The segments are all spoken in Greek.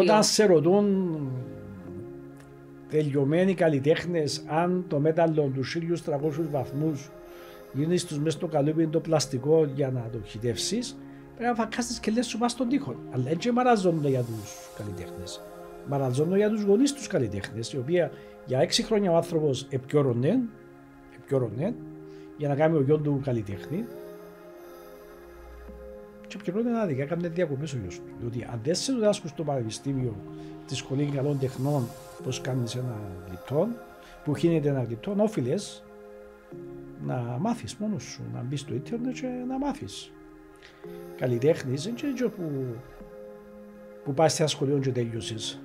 Όταν σε ρωτούν τελειωμένοι καλλιτέχνες αν το μέταλλο τους 1300 βαθμούς γίνει στους μέσα στο καλούπι το πλαστικό για να το χιτεύσεις, πρέπει να φακάσεις και λες σου πας στον τοίχο. Αλλά έτσι μαραζώνουν για τους καλλιτέχνες. Μαραζώνουν για τους γονείς τους καλλιτέχνες, οι οποίοι για έξι χρόνια ο άνθρωπος επιόρωνε, για να κάνει ο γιος του καλλιτέχνη, και πληρώνουν να έκανε διακοπές ο γιος του. Διότι αν δεν σε διδάσκουν στο Πανεπιστήμιο της Σχολή Καλών Τεχνών πώς κάνεις ένα λιτό, που χύνεται ένα λιτό, όφιλες να μάθεις μόνος σου, να μπεις στο Ιντερνετ και να μάθεις. Καλλιτέχνης δεν είναι που, που πας σε ένα σχολείο και τελειώσει.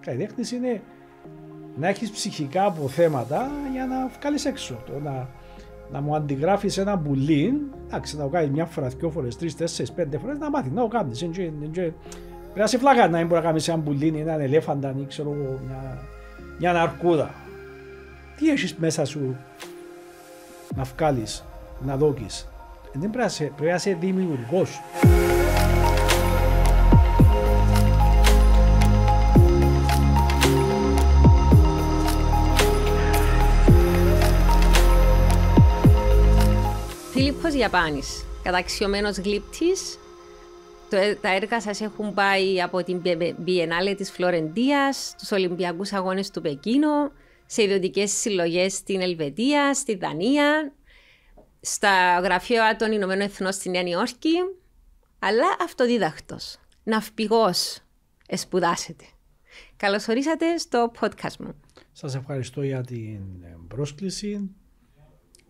Καλλιτέχνης είναι να έχεις ψυχικά αποθέματα για να βγάλεις έξω. Το να να μου αντιγράφεις ένα πουλί, εντάξει, να το κάνει μια φορά, δυο φορές, τρεις, τέσσερις, πέντε φορές, να μάθει να το κάνεις. Πρέπει να σε φλάγα να μπορεί να κάνεις ένα πουλί, έναν ελέφαντα ή ξέρω εγώ, μια, μια αρκούδα. Τι έχεις μέσα σου να βγάλεις, να δόκει. Ε, δεν πρέπει να είσαι δημιουργό. Νίκο Γιαπάνη, καταξιωμένο γλύπτη. Ε, τα έργα σας έχουν πάει από την Biennale της Φλωρεντίας, του Ολυμπιακούς Αγώνες του Πεκίνο, σε ιδιωτικές συλλογές στην Ελβετία, στη Δανία, στα γραφεία των Ηνωμένων Εθνών στη Νέα Νιόρκη, αλλά αυτοδίδακτος, ναυπηγός, εσπουδάσετε. Καλωσορίσατε στο podcast μου. Σας ευχαριστώ για την πρόσκληση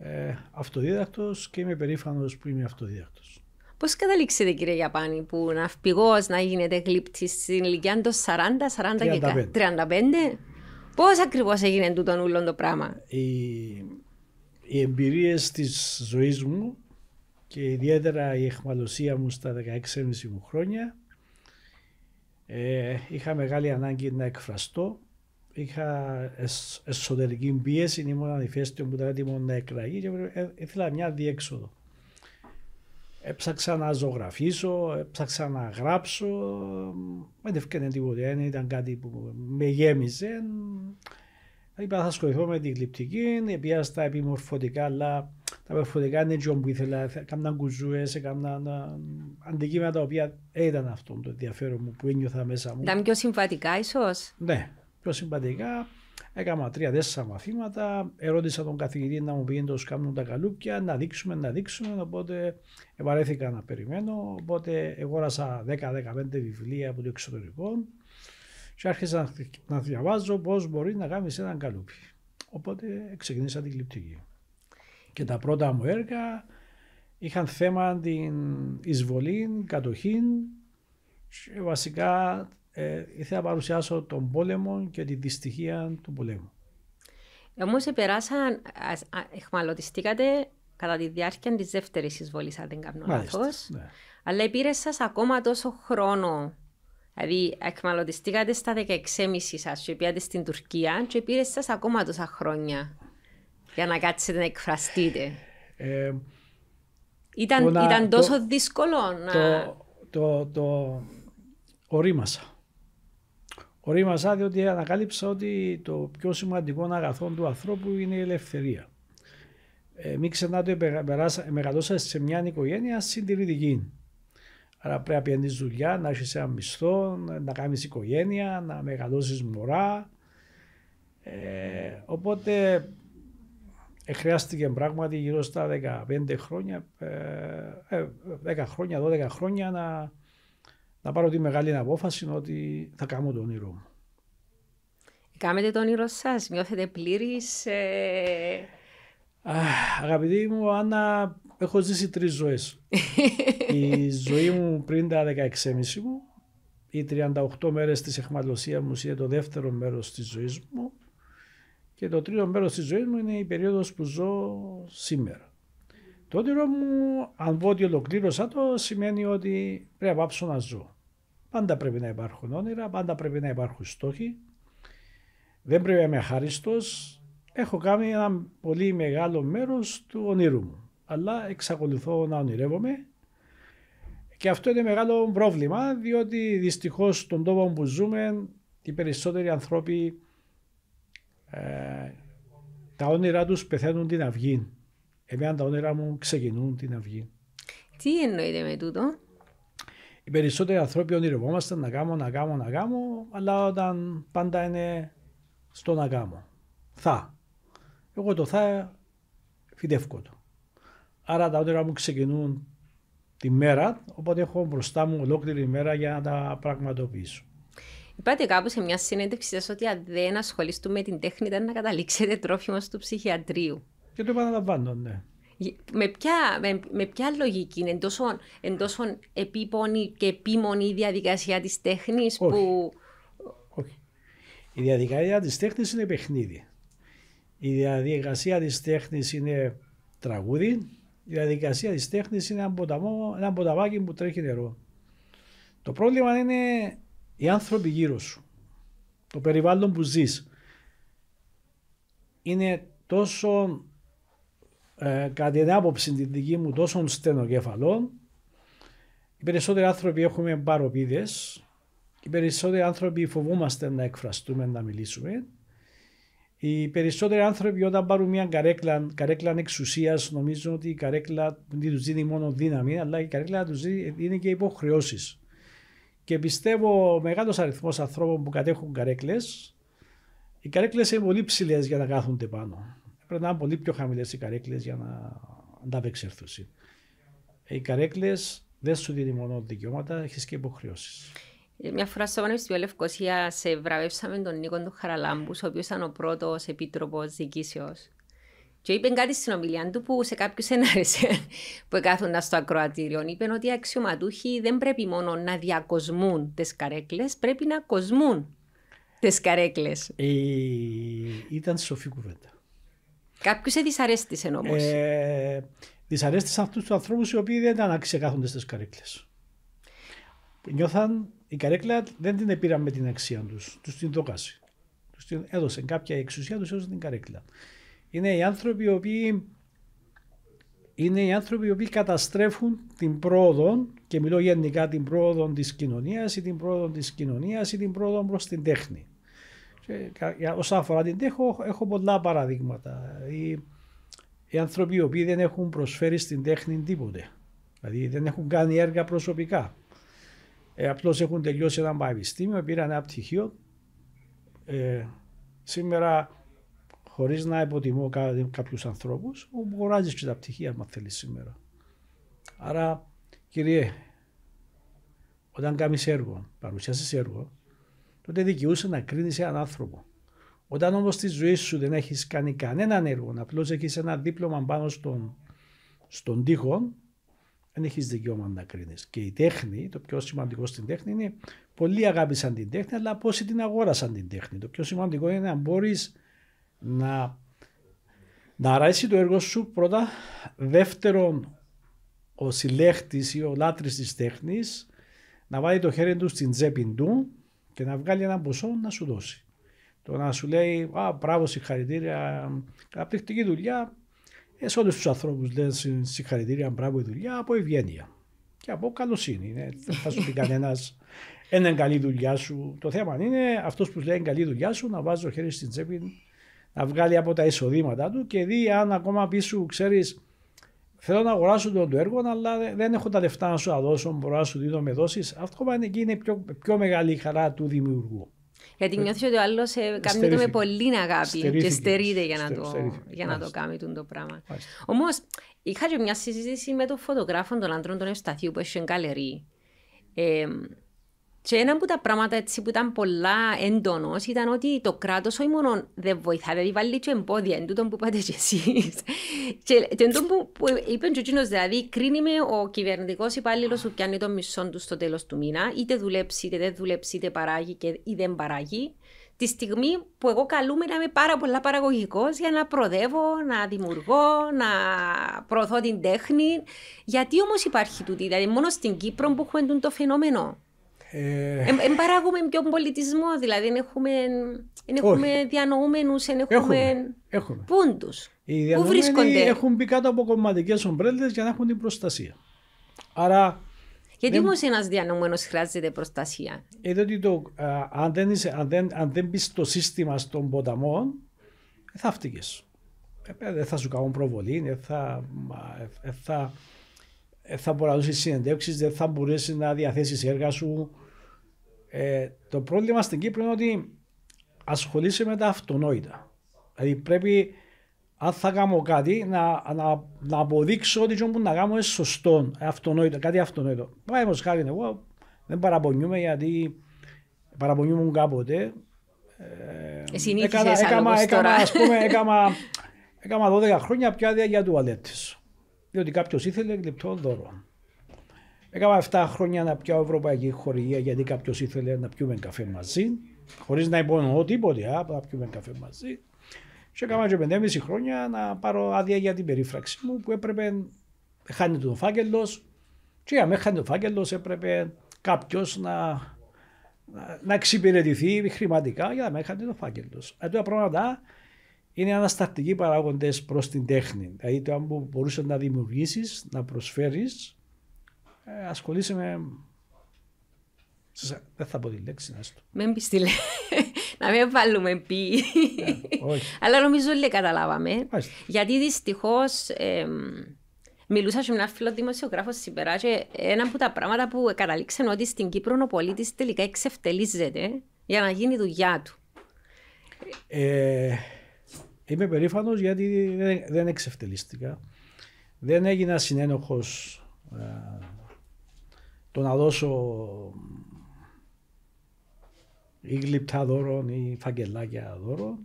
ε, αυτοδίδακτος και είμαι περήφανος που είμαι αυτοδίδακτος. Πώς καταλήξετε κύριε Γιαπάνη που ναυπηγός να γίνετε γλύπτης στην ηλικία των 40, 40 και 35. Πώς ακριβώς έγινε τούτο όλο το πράγμα. Οι, οι εμπειρίες της ζωής μου και ιδιαίτερα η εχμαλωσία μου στα 16,5 μου χρόνια ε, είχα μεγάλη ανάγκη να εκφραστώ είχα εσωτερική πίεση, ήμουν ανηφαίστειο που ήταν έτοιμο να εκλαγεί και ε, ήθελα μια διέξοδο. Έψαξα να ζωγραφίσω, έψαξα να γράψω, δεν έφυγαινε τίποτα, δεν ήταν κάτι που με γέμιζε. Είπα θα ασχοληθώ με την κλειπτική, επειδή στα επιμορφωτικά, αλλά τα επιμορφωτικά είναι και όπου ήθελα, κάμναν κουζούες, αντικείμενα τα οποία ήταν αυτό το ενδιαφέρον μου που ένιωθα μέσα μου. Ήταν πιο συμβατικά ίσως. Ναι, πιο συμπαντικα εκανα Έκανα τρία-τέσσερα μαθήματα. Ερώτησα τον καθηγητή να μου πει το κάνουν τα καλούπια, να δείξουμε, να δείξουμε. Οπότε βαρέθηκα να περιμένω. οπότε αγόρασα 10-15 βιβλία από το εξωτερικό και άρχισα να διαβάζω πώς μπορεί να κάνεις έναν καλούπι. Οπότε ξεκίνησα την κλειπτική. Και τα πρώτα μου έργα είχαν θέμα την εισβολή, κατοχή και βασικά ε, ήθελα να παρουσιάσω τον πόλεμο και τη δυστυχία του πολέμου. Όμως επεράσαν, εχμαλωτιστήκατε κατά τη διάρκεια της δεύτερης εισβολής, αν δεν κάνω λάθος. Ναι. Αλλά επήρες σας ακόμα τόσο χρόνο. Δηλαδή, εχμαλωτιστήκατε στα 16,5 σας και πήγατε στην Τουρκία και πήρε σας ακόμα τόσα χρόνια για να κάτσετε να εκφραστείτε. Ε, ήταν, τόσο δύσκολο να. το, ορίμασα ορίμασα διότι ανακάλυψα ότι το πιο σημαντικό αγαθό του ανθρώπου είναι η ελευθερία. Ε, μην ξεχνάτε ότι μεγαλώσα σε μια οικογένεια συντηρητική. Άρα πρέπει να πιάνει δουλειά, να έχεις ένα μισθό, να κάνεις οικογένεια, να μεγαλώσεις μωρά. Ε, οπότε ε, χρειάστηκε πράγματι γύρω στα 15 χρόνια, ε, 10 ε, χρόνια, 12 χρόνια να, να πάρω τη μεγάλη απόφαση ότι θα κάνω το όνειρό μου. Κάμετε το όνειρό σας, νιώθετε πλήρης. Ε... αγαπητοί μου, Άννα, έχω ζήσει τρεις ζωές. Η ζωή μου πριν τα 16,5 μου, οι 38 μέρες της εχμαλωσίας μου είναι το δεύτερο μέρος της ζωής μου και το τρίτο μέρος της ζωής μου είναι η περίοδος που ζω σήμερα. Το όνειρό μου, αν πω ότι ολοκλήρωσα το, σημαίνει ότι πρέπει να πάψω να ζω. Πάντα πρέπει να υπάρχουν όνειρα, πάντα πρέπει να υπάρχουν στόχοι. Δεν πρέπει να είμαι χαρίστο. Έχω κάνει ένα πολύ μεγάλο μέρος του όνειρου μου. Αλλά εξακολουθώ να ονειρεύομαι. Και αυτό είναι μεγάλο πρόβλημα, διότι δυστυχώς στον τόπο που ζούμε, οι περισσότεροι άνθρωποι ε, τα όνειρά τους πεθαίνουν την αυγή. Εμένα τα όνειρά μου ξεκινούν την αυγή. Τι εννοείται με τούτο? Οι περισσότεροι άνθρωποι ονειρευόμαστε να κάνω, να κάνω, να κάνω, αλλά όταν πάντα είναι στο να κάνω. Θα. Εγώ το θα φυτεύω το. Άρα τα όνειρα μου ξεκινούν τη μέρα, οπότε έχω μπροστά μου ολόκληρη μέρα για να τα πραγματοποιήσω. Είπατε κάπου σε μια συνέντευξη σας ότι αν δεν ασχοληθούμε με την τέχνη, ήταν να καταλήξετε τρόφιμα του ψυχιατρίου. Και το επαναλαμβάνω, ναι. Με ποια, με, με ποια λογική είναι, εντός τόσο, επίπονη και επίμονη η διαδικασία της τέχνης που. Όχι. Η διαδικασία της τέχνης είναι παιχνίδι. Η διαδικασία της τέχνης είναι τραγούδι. Η διαδικασία της τέχνης είναι ένα, ποταμό, που τρέχει νερό. Το πρόβλημα είναι οι άνθρωποι γύρω σου. Το περιβάλλον που ζεις. Είναι τόσο ε, κατά την άποψη την δική μου τόσο στενοκεφαλών, οι περισσότεροι άνθρωποι έχουμε παροπίδες, οι περισσότεροι άνθρωποι φοβούμαστε να εκφραστούμε, να μιλήσουμε. Οι περισσότεροι άνθρωποι όταν πάρουν μια καρέκλα, καρέκλα εξουσίας, νομίζουν ότι η καρέκλα δεν τους δίνει μόνο δύναμη, αλλά η καρέκλα τους δίνει και υποχρεώσεις. Και πιστεύω μεγάλος αριθμός ανθρώπων που κατέχουν καρέκλες, οι καρέκλες είναι πολύ ψηλές για να κάθονται πάνω. Πρέπει να είναι πολύ πιο χαμηλές οι καρέκλες για να ανταπεξέλθουν. Οι καρέκλες δεν σου δίνει μόνο δικαιώματα, έχεις και υποχρεώσεις. Μια φορά στο Πανεπιστήμιο Λευκοσία σε βραβεύσαμε τον Νίκο του Χαραλάμπους, ο οποίος ήταν ο πρώτος επίτροπος διοικήσεως. Και είπε κάτι στην ομιλία του που σε κάποιους δεν άρεσε που κάθονταν στο ακροατήριο. Είπε ότι οι αξιωματούχοι δεν πρέπει μόνο να διακοσμούν τις καρέκλες, πρέπει να κοσμούν τις καρέκλες. Ε, ήταν σοφή κουβέντα. Κάποιου σε δυσαρέστησε όμως. Ε, δυσαρέστησαν αυτούς τους ανθρώπους οι οποίοι δεν ήταν άξιοι στις καρέκλες. Νιώθαν η καρέκλα δεν την επήραν με την αξία τους. Τους την δόκασε. Τους την έδωσε κάποια εξουσία, τους έδωσε την καρέκλα. Είναι οι άνθρωποι οι οποίοι είναι οι άνθρωποι οι οποίοι καταστρέφουν την πρόοδο και μιλώ γενικά την πρόοδο της κοινωνίας ή την πρόοδο της κοινωνίας ή την πρόοδο προς την τέχνη. Και, όσον αφορά την τέχνη, έχω, έχω πολλά παραδείγματα. Οι, οι άνθρωποι οι οποίοι δεν έχουν προσφέρει στην τέχνη τίποτε. Δηλαδή δεν έχουν κάνει έργα προσωπικά. Ε, Απλώς έχουν τελειώσει ένα πανεπιστήμιο, πήραν ένα πτυχίο. Ε, σήμερα, χωρίς να υποτιμώ κά, κάποιους ανθρώπους, αγοράζει και τα πτυχία, αν θέλεις σήμερα. Άρα, κύριε, όταν κάνεις έργο, παρουσιάσεις έργο, τότε δικαιούσε να κρίνει έναν άνθρωπο. Όταν όμως στη ζωή σου δεν έχεις κάνει κανένα έργο, απλώς έχεις ένα δίπλωμα πάνω στον, στον τοίχο, δεν έχεις δικαίωμα να κρίνεις. Και η τέχνη, το πιο σημαντικό στην τέχνη είναι πολλοί αγάπησαν την τέχνη, αλλά πόσοι την αγόρασαν την τέχνη. Το πιο σημαντικό είναι να μπορείς να, να αρέσει το έργο σου πρώτα. Δεύτερον, ο συλλέχτης ή ο λάτρης της τέχνης να βάλει το χέρι του στην τσέπη του και να βγάλει ένα ποσό να σου δώσει. Το να σου λέει, Α, μπράβο, συγχαρητήρια, καταπληκτική δουλειά. Ε, σε όλους τους ανθρώπους λες συγχαρητήρια, μπράβο η δουλειά από ευγένεια. Και από καλοσύνη. Δεν θα σου πει κανένας, «Ε, είναι καλή δουλειά σου. Το θέμα είναι αυτός που λέει καλή δουλειά σου να βάζει το χέρι στην τσέπη, να βγάλει από τα εισοδήματά του και δει αν ακόμα πίσω ξέρεις Θέλω να αγοράσω το, το έργο, αλλά δεν έχω τα λεφτά να σου δώσω. Μπορώ να σου δίνω με δώσει. Αυτό πάνε εκεί είναι πιο, πιο μεγάλη χαρά του δημιουργού. Γιατί ε, νιώθεις ότι ο άλλος κάνει το με πολύ αγάπη και στερείται για να, το, για να το κάνει το πράγμα. Όμως, είχα και μια συζήτηση με τον φωτογράφο των άντρων των ευσταθείων που έχει γκαλερί. Και ένα από τα πράγματα έτσι που ήταν πολλά έντονος ήταν ότι το κράτος όχι μόνο δεν βοηθά, δηλαδή βάλει και εμπόδια, εν τούτο που είπατε κι εσείς. και εν τούτο που, είπε ο Τζουτζίνος, δηλαδή κρίνει με ο κυβερνητικός υπάλληλος που πιάνει το μισό του στο τέλος του μήνα, είτε δουλέψει είτε δεν δουλέψει, είτε παράγει και, ή δεν παράγει. Τη στιγμή που εγώ καλούμε να είμαι πάρα πολλά παραγωγικός για να προοδεύω, να δημιουργώ, να προωθώ την τέχνη. Γιατί όμως υπάρχει τούτη, δηλαδή μόνο στην Κύπρο που έχουμε το φαινόμενο. Ε, εν ε, παράγουμε πιο πολιτισμό, δηλαδή εν έχουμε, εν έχουμε διανοούμενους, εν έχουμε, έχουμε. Οι διανοούμενοι έχουν μπει κάτω από κομματικές ομπρέλε για να έχουν την προστασία. Άρα... Γιατί όμως ένας διανοούμενος χρειάζεται προστασία. Ε, το, α, αν δεν, αν δεν, αν δεν μπεις στο σύστημα των ποταμών, ε, θα φτύγεις. Ε, δεν θα σου κάνουν προβολή, δεν θα, ε, θα, θα, θα μπορέσει συνεντεύξεις, δεν θα μπορέσεις να διαθέσεις έργα σου. Ε, το πρόβλημα στην Κύπρο είναι ότι ασχολείσαι με τα αυτονόητα. Δηλαδή πρέπει, αν θα κάνω κάτι, να, να, να αποδείξω ότι αυτό να κάνω είναι σωστό, ε, αυτονόητο, κάτι αυτονόητο. Πράγμα χάρη, εγώ δεν παραπονιούμαι γιατί παραπονιούμουν κάποτε. Ε, Εσύ έκανα, έκανα, έκανα, πούμε, έκανα, έκανα 12 χρόνια πια για τουαλέτες. Διότι κάποιος ήθελε λεπτό δώρο. Έκανα 7 χρόνια να πιάω ευρωπαϊκή χορηγία γιατί κάποιος ήθελε να πιούμε καφέ μαζί, χωρίς να υπονοώ τίποτε, απλά πιούμε καφέ μαζί. Και έκανα και 5,5 χρόνια να πάρω άδεια για την περίφραξη μου που έπρεπε να χάνει τον φάκελος. Και για μένα χάνει τον φάκελος έπρεπε κάποιος να, να, εξυπηρετηθεί χρηματικά για να μην χάνει τον φάκελο. Αυτά ε, τα πράγματα είναι ανασταρτικοί παράγοντες προς την τέχνη. Δηλαδή το αν μπορούσες να δημιουργήσεις, να προσφέρεις ε, ασχολήσαμε Δεν θα πω τη λέξη, σου. Με πει τη λέξη. Να μην βάλουμε πει. Αλλά νομίζω λέει καταλάβαμε. Γιατί δυστυχώς μιλούσα σε ένα φίλο δημοσιογράφο σήμερα και ένα από τα πράγματα που καταλήξαν ότι στην Κύπρο ο πολίτης τελικά εξευτελίζεται για να γίνει δουλειά του. Ε, είμαι περήφανος γιατί δεν, δεν εξευτελίστηκα. Δεν έγινα συνένοχος ε, το να δώσω ή γλυπτά δώρο ή φαγγελάκια δώρο.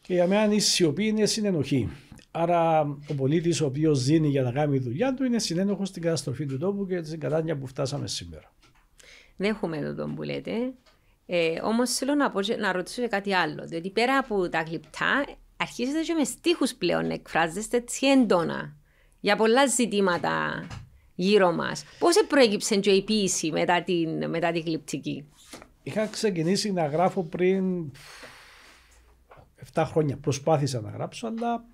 Και για μένα η σιωπή είναι συνενοχή. Άρα ο πολίτης ο οποίος δίνει για να κάνει δουλειά του είναι συνένοχος στην καταστροφή του τόπου και στην κατάνοια που φτάσαμε σήμερα. Ναι, έχουμε εδώ τον που λέτε. Ε, Όμως θέλω να, πω, να ρωτήσω και κάτι άλλο. Διότι πέρα από τα γλυπτά, αρχίζετε και με στίχους πλέον να εκφράζεστε έτσι έντονα για πολλά ζητήματα γύρω μας. Πώς προέκυψε και η ποιήση μετά την, μετά την γλυπτική. Είχα ξεκινήσει να γράφω πριν 7 χρόνια. Προσπάθησα να γράψω, αλλά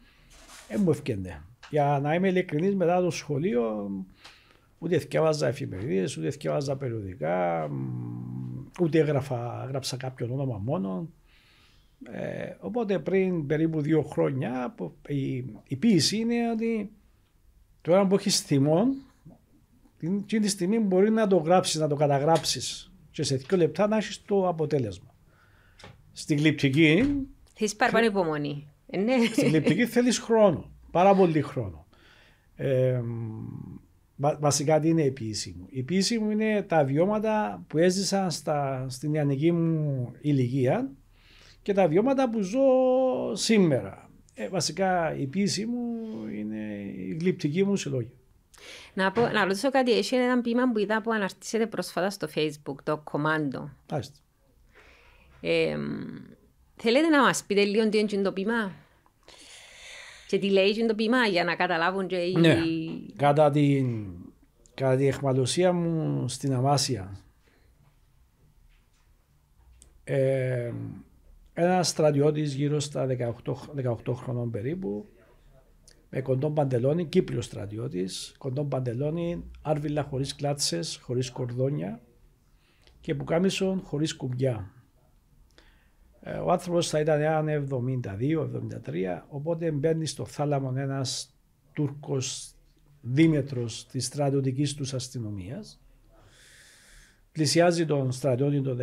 δεν μου ευκαινε. Για να είμαι ειλικρινής, μετά το σχολείο ούτε διαβάζα εφημερίδες, ούτε διαβάζα περιοδικά, ούτε έγραφα, έγραψα κάποιο όνομα μόνο. Ε, οπότε πριν περίπου 2 χρόνια η, η ποίηση είναι ότι τώρα που έχεις θυμόν την, τη στιγμή μπορεί να το γράψεις, να το καταγράψεις και σε δύο λεπτά να έχεις το αποτέλεσμα. Στην γλυπτική. Θες παραπάνω υπομονή. Ε, ναι. Στην κλειπτική θέλεις χρόνο. Πάρα πολύ χρόνο. Ε, βασικά τι είναι η ποιήση μου. Η ποιήση μου είναι τα βιώματα που έζησα στα, στην νεανική μου ηλικία και τα βιώματα που ζω σήμερα. Ε, βασικά η ποιήση μου είναι η γλυπτική μου συλλόγια. Να, πω, να ρωτήσω κάτι, έχει ένα πείμα που είδα που αναρτήσετε πρόσφατα στο facebook, το κομμάντο. Άστε. Ε, θέλετε να μας πείτε λίγο τι είναι το πείμα και τι λέει το πείμα για να καταλάβουν και οι... Ναι, κατά την, κατά την εχμαλωσία μου στην Αμάσια. Ε, ένας στρατιώτης γύρω στα 18, 18 χρονών περίπου με κοντόν παντελόνι, Κύπριο στρατιώτης, κοντό παντελόνι, άρβιλα χωρίς κλάτσες, χωρίς κορδόνια και πουκάμισον χωρίς κουμπιά. Ε, ο άνθρωπος θα ήταν έναν 72-73, οπότε μπαίνει στο θάλαμο ένας Τούρκος δίμετρος της στρατιωτικής τους αστυνομίας. Πλησιάζει τον στρατιώτη των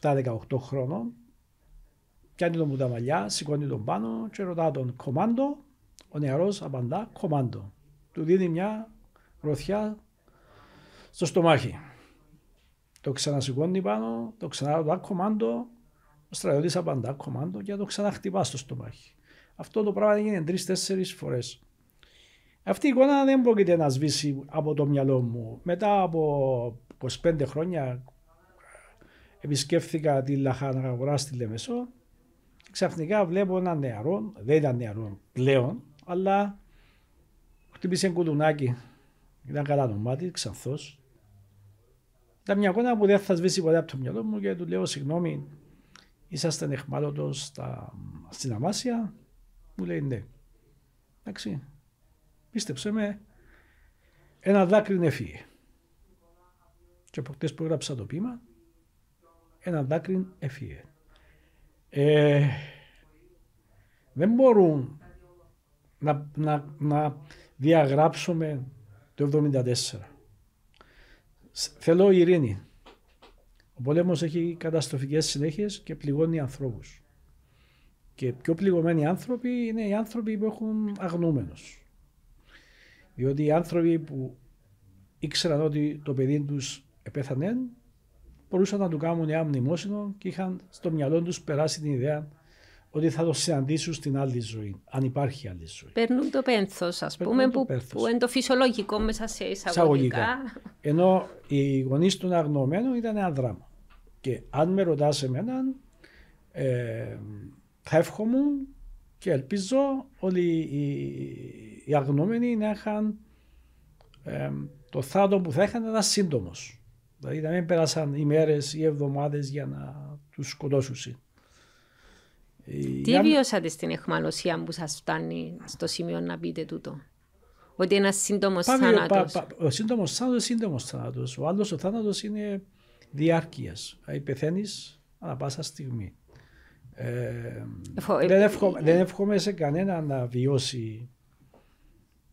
17-18 χρόνων, πιάνει τον μαλλιά, σηκώνει τον πάνω και ρωτά τον κομάντο ο νεαρός απαντά κομάντο. Του δίνει μια ροθιά στο στομάχι. Το ξανασηκώνει πάνω, το ξαναρωτά κομάντο, ο στρατιώτης απαντά κομάντο και το ξαναχτυπά στο στομάχι. Αυτό το πράγμα έγινε τρει-τέσσερι φορές. Αυτή η εικόνα δεν πρόκειται να σβήσει από το μυαλό μου. Μετά από 25 χρόνια επισκέφθηκα τη Λαχαναγορά στη Λεμεσό και ξαφνικά βλέπω ένα νεαρό, δεν ήταν νεαρό πλέον, αλλά χτύπησε κουδουνάκι. Ήταν καλά το μάτι, ξανθός. Ήταν μια εικόνα που δεν θα σβήσει ποτέ από το μυαλό μου και του λέω συγγνώμη, είσαστε εχμάλωτος στα... στην Αμάσια. Μου λέει ναι. Εντάξει, πίστεψε με, ένα δάκρυ είναι Και από χτες που έγραψα το πείμα. ένα δάκρυ έφυγε. Ε, δεν μπορούν να, να, να διαγράψουμε το 1974. Θέλω ειρήνη. Ο πολέμος έχει καταστροφικές συνέχειες και πληγώνει ανθρώπους. Και πιο πληγωμένοι άνθρωποι είναι οι άνθρωποι που έχουν αγνούμενος. Διότι οι άνθρωποι που ήξεραν ότι το παιδί τους επέθανε, μπορούσαν να του κάνουν ένα μνημόσυνο και είχαν στο μυαλό τους περάσει την ιδέα ότι θα το συναντήσουν στην άλλη ζωή, αν υπάρχει άλλη ζωή. Παίρνουν το πένθος, ας πούμε, που, είναι το φυσιολογικό μέσα σε εισαγωγικά. εισαγωγικά. Ενώ οι γονείς των αγνωμένων ήταν ένα δράμα. Και αν με ρωτάς εμένα, ε, θα εύχομαι και ελπίζω όλοι οι, οι αγνωμένοι να είχαν ε, το θάνατο που θα είχαν ένα σύντομος. Δηλαδή να μην πέρασαν ημέρες ή εβδομάδες για να τους σκοτώσουν. Τι βιώσατε στην εχμαλωσία που σας φτάνει στο σημείο να πείτε τούτο. Ότι ένας σύντομος θάνατο. Ο σύντομος θάνατος είναι σύντομος θάνατος. Ο άλλος ο θάνατος είναι διάρκειας. Πεθαίνεις ανά πάσα στιγμή. Ε, ε δεν, ε, εύχομαι, ε, δεν εύχομαι σε κανένα να βιώσει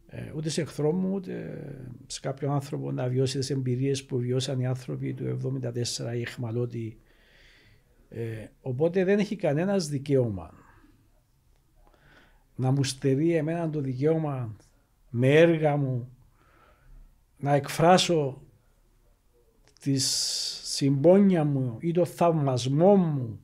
ε, ούτε σε εχθρό μου, ούτε σε κάποιον άνθρωπο να βιώσει τις εμπειρίες που βιώσαν οι άνθρωποι του 1974 οι εχμαλώτοι ε, οπότε δεν έχει κανένας δικαίωμα να μου στερεί εμένα το δικαίωμα με έργα μου να εκφράσω τη συμπόνια μου ή το θαυμασμό μου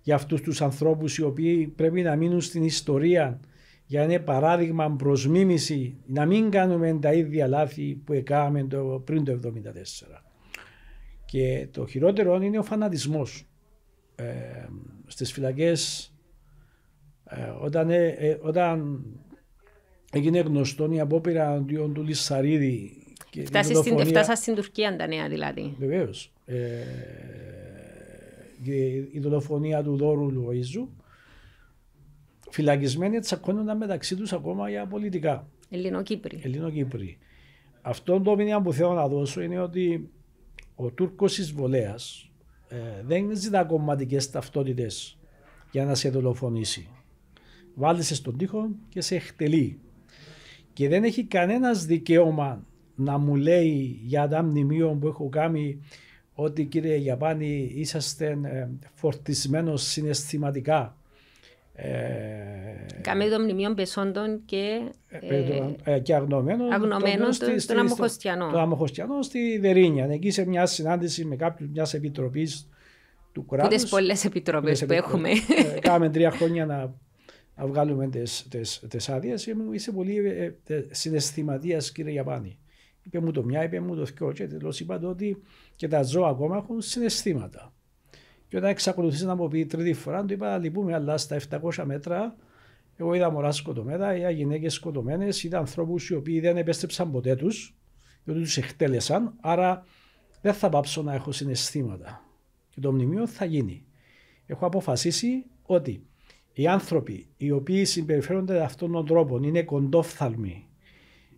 για αυτούς τους ανθρώπους οι οποίοι πρέπει να μείνουν στην ιστορία για ένα παράδειγμα προς μίμηση να μην κάνουμε τα ίδια λάθη που έκαναμε πριν το 1974. Και το χειρότερο είναι ο φανατισμός ε, στις φυλακές ε, όταν, ε, ε όταν έγινε γνωστό η απόπειρα αντίον του Λισσαρίδη και στην, φτάσας στην Τουρκία τα νέα δηλαδή. Βεβαίως. Ε, και η δολοφονία του Δόρου Λουίζου φυλακισμένοι τσακώνονταν μεταξύ τους ακόμα για πολιτικά. Ελληνοκύπριοι Ελληνοκύπροι. Αυτό το μήνυμα που θέλω να δώσω είναι ότι ο Τούρκος εισβολέας ε, δεν ζητά κομματικές ταυτότητες για να σε δολοφονήσει. σε στον τοίχο και σε εκτελεί. Και δεν έχει κανένας δικαίωμα να μου λέει για τα μνημείο που έχω κάνει ότι κύριε Γιαπάνη είσαστε ε, φορτισμένος συναισθηματικά ε, κάμε των μνημείων πεσόντων και, ε, ε, ε και αγνωμένων, αγνωμένων των, αμοχωστιανών. Των αμοχωστιανών στη Δερίνια. Εκεί σε μια συνάντηση με κάποιον μιας επιτροπής του κράτου. Πολλέ πολλές επιτροπές που έχουμε. Ε, τρία χρόνια να, να βγάλουμε τις άδειε. Είσαι πολύ ε, συναισθηματίας, κύριε Γιαπάνη. Είπε μου το μια, είπε μου το δυο. Και τέλος είπατε ότι και τα ζώα ακόμα έχουν συναισθήματα. Και όταν εξακολουθήσει να μου πει τρίτη φορά, του είπα: Λυπούμε, αλλά στα 700 μέτρα, εγώ είδα μωρά σκοτωμένα, είδα γυναίκες σκοτωμένες, είδα ανθρώπους οι οποίοι δεν επέστρεψαν ποτέ τους, διότι τους εκτέλεσαν. Άρα δεν θα πάψω να έχω συναισθήματα. Και το μνημείο θα γίνει. Έχω αποφασίσει ότι οι άνθρωποι οι οποίοι συμπεριφέρονται αυτόν τον τρόπο είναι κοντόφθαλμοι.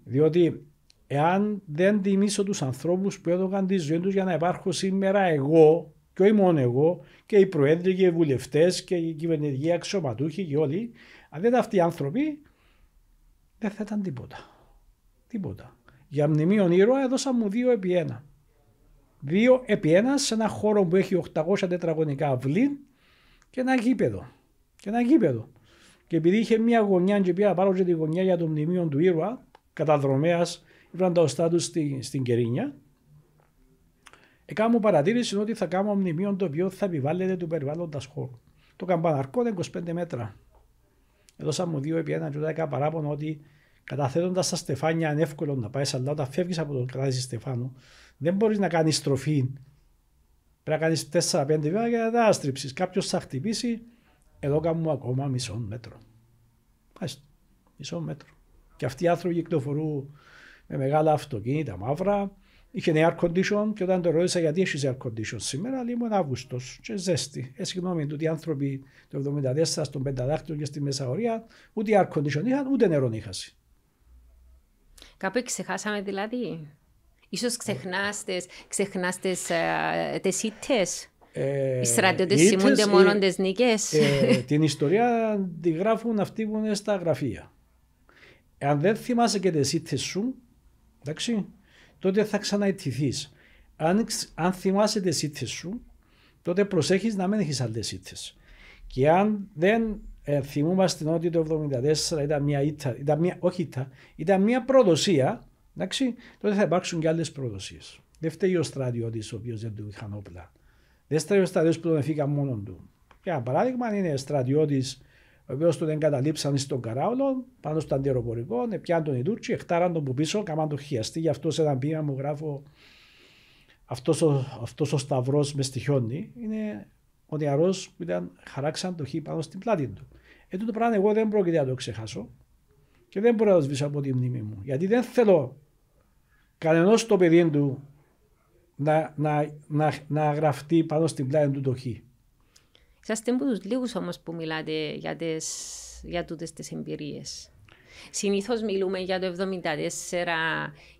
Διότι εάν δεν τιμήσω τους ανθρώπους που έδωκαν τη ζωή τους για να υπάρχω σήμερα εγώ και όχι μόνο εγώ, και οι προέδροι και οι βουλευτές και οι κυβερνητικοί αξιωματούχοι και όλοι. Αν δεν ήταν αυτοί οι άνθρωποι, δεν θα ήταν τίποτα. Τίποτα. Για μνημείο ήρωα έδωσα μου δύο επί ένα. Δύο επί ένα σε ένα χώρο που έχει 800 τετραγωνικά αυλή και ένα γήπεδο. Και ένα γήπεδο. Και επειδή είχε μια γωνιά και πήγα πάρω και τη γωνιά για το μνημείο του ήρωα, καταδρομέας, ήρθαν τα οστά τους στην, στην Κερίνια, μου παρατήρηση ότι θα κάνω μνημείο το οποίο θα επιβάλλεται του περιβάλλοντα χώρου. Το καμπαναρκό ήταν 25 μέτρα. Έδωσα μου δύο επί ένα και δέκα παράπονο ότι καταθέτοντας τα στεφάνια είναι εύκολο να πάει, αλλά όταν φεύγεις από το κράτη στεφάνου, δεν μπορείς να κάνεις στροφή. Πρέπει να κάνεις 4-5 βήματα και να τα άστριψεις. Κάποιος θα χτυπήσει, εδώ κάνουμε ακόμα μισό μέτρο. Πάει μισό μέτρο. Και αυτοί οι άνθρωποι κυκλοφορούν με μεγάλα αυτοκίνητα μαύρα, Είχε air condition και όταν το ρώτησα γιατί έχεις air condition σήμερα, λέει μου Αύγουστος και ζέστη. Ε, συγγνώμη, τούτοι άνθρωποι το 1974 στον πενταδάκτο και στη Μεσαωρία ούτε air condition είχαν ούτε νερό είχαν. Κάπου ξεχάσαμε δηλαδή. Ίσως ε. ξεχνάς τις, τι ε, ήττες. Ε, οι στρατιώτες σημούνται μόνο τις νίκες. την ιστορία τη γράφουν αυτοί που είναι στα γραφεία. Αν δεν θυμάσαι και τις ήττες σου, εντάξει, τότε θα ξαναετηθεί. Αν, αν θυμάσαι τις ήττες σου, τότε προσέχεις να μην έχεις άλλες ήττες. Και αν δεν ε, θυμούμαστε ότι το 1974 ήταν μια ήττα, ήταν μια, όχι ήττα, ήταν μια προδοσία, εντάξει, τότε θα υπάρξουν και άλλες προδοσίες. Δεν φταίει ο στρατιώτης ο οποίος δεν του είχαν όπλα. Δεν φταίει ο στρατιώτης που τον εφήκα μόνο του. Για παράδειγμα, αν είναι στρατιώτης ο οποίος του δεν καταλήψαν στον καράβλο, πάνω στο αντιεροπορικό, ε, πιάνουν τον οι εκτάραν τον που πίσω, κάμαν τον χιαστή. Γι' αυτός σε ένα πήρα μου γράφω αυτός ο, αυτός ο σταυρός μες στοιχιώνει είναι ο νεαρός που ήταν, χαράξαν το χ πάνω στην πλάτη του. Ε, το πράγμα εγώ δεν πρόκειται να το ξεχάσω και δεν μπορώ να το σβήσω από τη μνήμη μου. Γιατί δεν θέλω κανένα το παιδί του να, να, να, να γραφτεί πάνω στην πλάτη του το χ. Είσαστε από τους λίγους όμως που μιλάτε για, τις, για τούτες τις εμπειρίες. Συνήθως μιλούμε για το 1974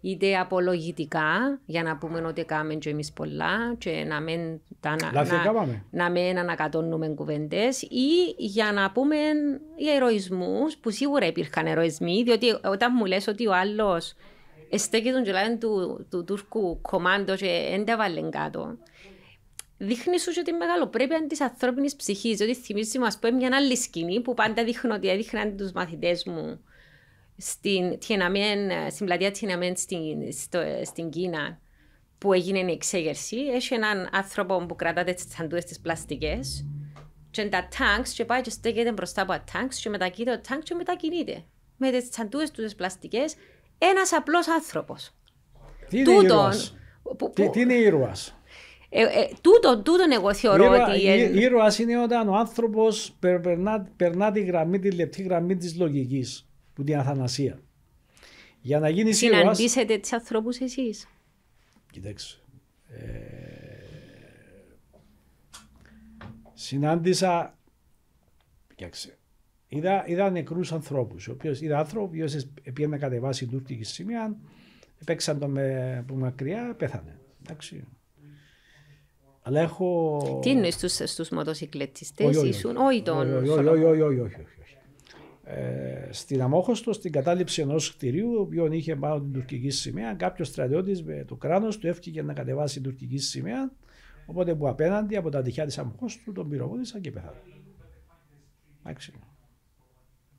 είτε απολογητικά, για να πούμε ότι κάμε και εμείς πολλά, και να μην, τα, να, να, μην ανακατώνουμε κουβέντες, ή για να πούμε για ερωισμούς, που σίγουρα υπήρχαν ερωισμοί, διότι όταν μου λες ότι ο άλλος στέκει τον τζολάδι του, Τούρκου και δεν τα βάλει κάτω δείχνεις σου ότι είναι μεγαλοπρέπεια της ανθρώπινης ψυχής. Διότι θυμίζει μα πω μια άλλη σκηνή που πάντα δείχνω ότι έδειχναν τους μαθητές μου στην, Τιεναμέν, στην πλατεία Τιεναμέν στην, στο, στην Κίνα που έγινε η εξέγερση. Έχει έναν άνθρωπο που κρατάτε τι τσαντούε τις πλαστικές και τα τάγκ, και πάει και στέκεται μπροστά από τα τάγκς και μετακινείται ο τάγκ και μετακινείται. Με τις τσαντούες του τις πλαστικές, ένας απλός Τι είναι Τούτον, τι, τι είναι ήρωας. Ε, ε, τούτον, τούτον εγώ θεωρώ ότι... Η ήρωας είναι όταν ο άνθρωπος περνά, περνά τη γραμμή, τη λεπτή γραμμή της λογικής που την αθανασία. Για να γίνεις ήρωας... Συναντήσετε του ανθρώπους εσείς. Κοιτάξτε. Ε, συνάντησα... Κοιτάξτε. Είδα, είδα ανθρώπου. ο είδα άνθρωποι που πήγαν να κατεβάσει τουρκική σημεία, παίξαν το με, που μακριά, πέθανε. Εντάξει. Αλλά έχω... Τι είναι στους, στους μοτοσυκλετιστές, ήσουν όχι Όχι, όχι, ε, στην Αμόχωστο, στην κατάληψη ενός κτηρίου, ο οποίο είχε πάνω την τουρκική σημαία, κάποιος στρατιώτης με το κράνος του έφυγε να κατεβάσει την τουρκική σημαία. Οπότε που απέναντι από τα τυχιά της Αμόχωστου τον πυροβόλησαν και πέθανε. Εντάξει.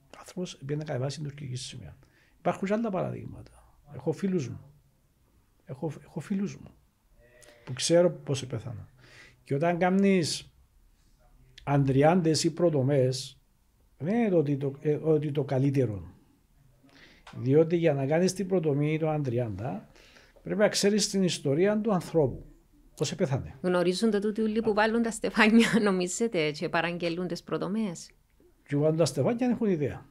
Ο άνθρωπος πήγε να κατεβάσει την τουρκική σημαία. Υπάρχουν και άλλα παραδείγματα. Έχω φίλους μου. Έχω, έχω φίλους μου που ξέρω πώς πέθαναν. Και όταν κάνεις αντριάντες ή προτομές, δεν είναι ότι το, ε, ότι το καλύτερο. Διότι για να κάνεις την προτομή το αντριάντα, πρέπει να ξέρεις την ιστορία του ανθρώπου. Πώς επέθανε. Γνωρίζονται το όλοι που βάλουν τα στεφάνια, νομίζετε, και παραγγελούν τις προτομές. Και βάλουν τα στεφάνια δεν έχουν ιδέα.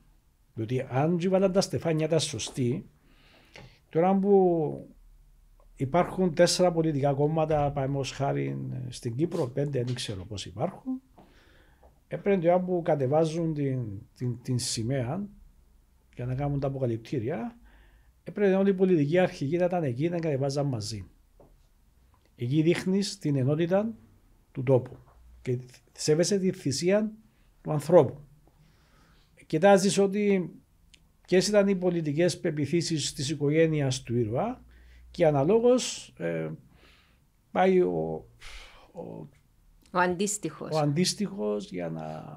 Διότι αν βάλουν τα στεφάνια τα σωστή, τώρα που Υπάρχουν τέσσερα πολιτικά κόμματα, παραδείγματος χάρη στην Κύπρο, πέντε δεν ξέρω πώς υπάρχουν. Έπρεπε το που κατεβάζουν την, την, την σημαία για να κάνουν τα αποκαλυπτήρια. Έπρεπε όλοι οι πολιτική αρχηγοί να ήταν εκεί να κατεβάζαν μαζί. Εκεί δείχνεις την ενότητα του τόπου και σέβεσαι τη θυσία του ανθρώπου. Κοιτάζεις ότι ποιες ήταν οι πολιτικές πεπιθήσεις της οικογένειας του ήρωα και αναλόγως ε, πάει ο, ο, αντίστοιχο αντίστοιχος για, να,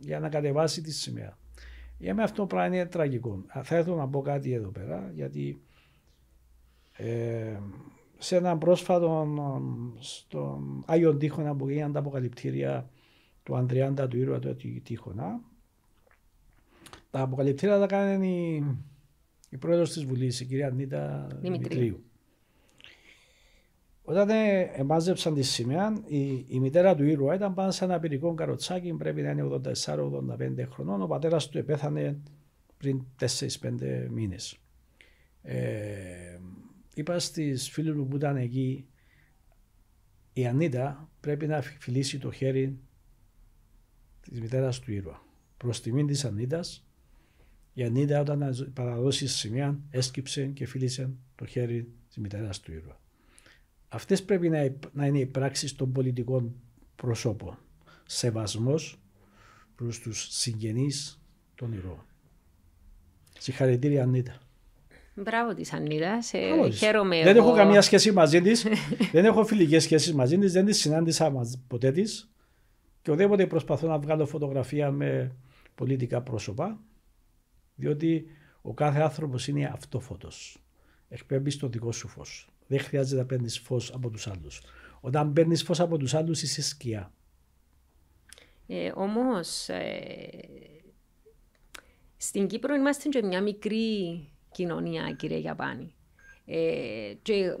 για να κατεβάσει τη σημαία. Για μένα αυτό πράγμα είναι τραγικό. Θα ήθελα να πω κάτι εδώ πέρα, γιατί ε, σε έναν πρόσφατο στον Άγιον που γίνανε τα αποκαλυπτήρια του Ανδριάντα του Ήρωα του Τίχωνα, τα αποκαλυπτήρια τα κάνανε η πρόεδρος της Βουλής, η κυρία Νίτα Δημητρίου. Όταν ε, εμάζεψαν τη σημαία, η, η μητέρα του ήρωα ήταν πάνω σε ένα πυρικό καροτσάκι, πρέπει να είναι 84-85 χρονών. Ο πατέρας του επέθανε πριν 4-5 μήνες. Ε, είπα στις φίλες μου που ήταν εκεί, η Ανίτα πρέπει να φιλήσει το χέρι της μητέρας του ήρωα. Προς τιμήν της Ανίτας η Ανίδα, όταν παραδώσει σημεία έσκυψε και φίλησε το χέρι της μητέρας του ήρωα. Αυτές πρέπει να, είναι οι πράξεις των πολιτικών προσώπων. Σεβασμός προς τους συγγενείς των ηρώων. Συγχαρητήρια, Ανίδα. Μπράβο της Ανίδα. Ε, χαίρομαι. Δεν έχω καμία σχέση μαζί της. δεν έχω φιλικές σχέσεις μαζί της. Δεν τη συνάντησα ποτέ της. Και οδήποτε προσπαθώ να βγάλω φωτογραφία με πολιτικά πρόσωπα διότι ο κάθε άνθρωπος είναι αυτόφωτος. Εκπέμπει το δικό σου φως. Δεν χρειάζεται να παίρνεις φως από τους άλλους. Όταν παίρνεις φως από τους άλλους, είσαι σκιά. Ε, Όμως, ε, στην Κύπρο είμαστε και μια μικρή κοινωνία, κύριε Γιαπάνη. Ε, και ε,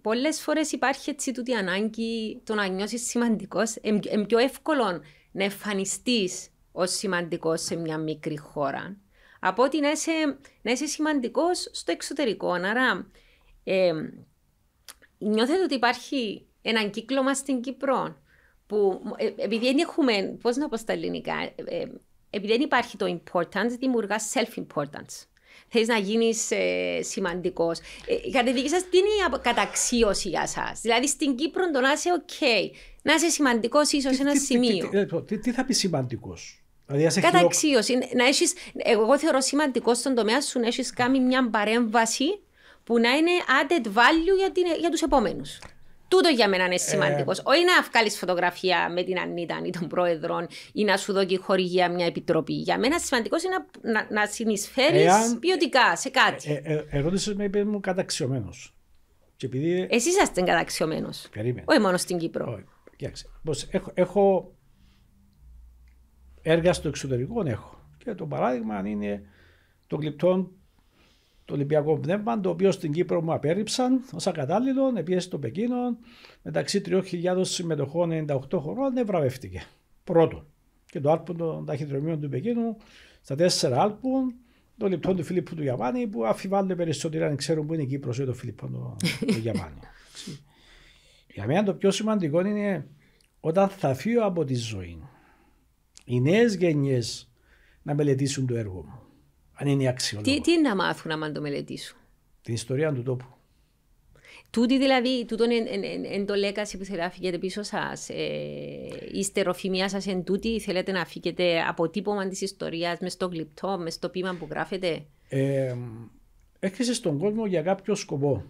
πολλές φορές υπάρχει έτσι τούτη ανάγκη το να νιώσεις σημαντικός. Είναι ε, πιο εύκολο να εμφανιστείς ως σημαντικός σε μια μικρή χώρα από ότι να είσαι, να σημαντικός στο εξωτερικό. Άρα, νιώθετε ότι υπάρχει ένα κύκλωμα στην Κύπρο που ε, επειδή δεν έχουμε, πώς να πω στα ελληνικά, ε, ε, επειδή δεν υπάρχει το importance, δημιουργά self-importance. Θες να γίνεις ε, σημαντικός. Ε, κατά τη δική σας, τι είναι η καταξίωση για εσά. Δηλαδή, στην Κύπρο το να είσαι OK, να είσαι σημαντικός, ίσως ένα σημείο. Τι, τι θα πεις σημαντικός. Δηλαδή, Χειρο... Να έχεις, εγώ θεωρώ σημαντικό στον τομέα σου να έχεις κάνει μια παρέμβαση που να είναι added value για, για τους επόμενους. Τούτο για μένα είναι σημαντικό. Ε... Όχι να βγάλεις φωτογραφία με την Ανίτα ή τον πρόεδρο ή να σου δώσει χορηγία μια επιτροπή. Για μένα σημαντικός είναι να, να, να συνεισφέρεις ποιοτικά σε κάτι. Ε, ε, ε ερώτηση με είπε μου καταξιωμένος. Επειδή... Εσύ είσαστε καταξιωμένος. Περίμενε. Όχι μόνο στην Κύπρο. Όχι. Κοιτάξτε. Έχω, έχω έργα στο εξωτερικό έχω. Και το παράδειγμα είναι το κλειπτό το Ολυμπιακό Πνεύμα, το οποίο στην Κύπρο μου απέρριψαν ως ακατάλληλο, επίεση στο Πεκίνο, μεταξύ 3.000 συμμετοχών 98 χωρών, δεν βραβεύτηκε. πρώτο. Και το άλπον των ταχυδρομείων του Πεκίνου, στα τέσσερα άλπον, το λεπτό του Φιλίππου του Γιαβάνη, που αφιβάλλονται περισσότερο αν ξέρουν που είναι η Κύπρος ή το Φιλίππο του, του Γιαβάνη. Για μένα το πιο σημαντικό είναι όταν θα φύγω από τη ζωή οι νέες γενιές να μελετήσουν το έργο μου. Αν είναι αξιόλογο. Τι, τι να μάθουν άμα το μελετήσουν. Την ιστορία του τόπου. Τούτη δηλαδή, τούτον εν, εν, εν, το λέκαση που θέλετε να φύγετε πίσω σας, ε, η στεροφημία σας εν τούτη, θέλετε να φύγετε αποτύπωμα της ιστορίας μες στο γλυπτό, μες στο πείμα που γράφετε. Ε, στον κόσμο για κάποιο σκοπό.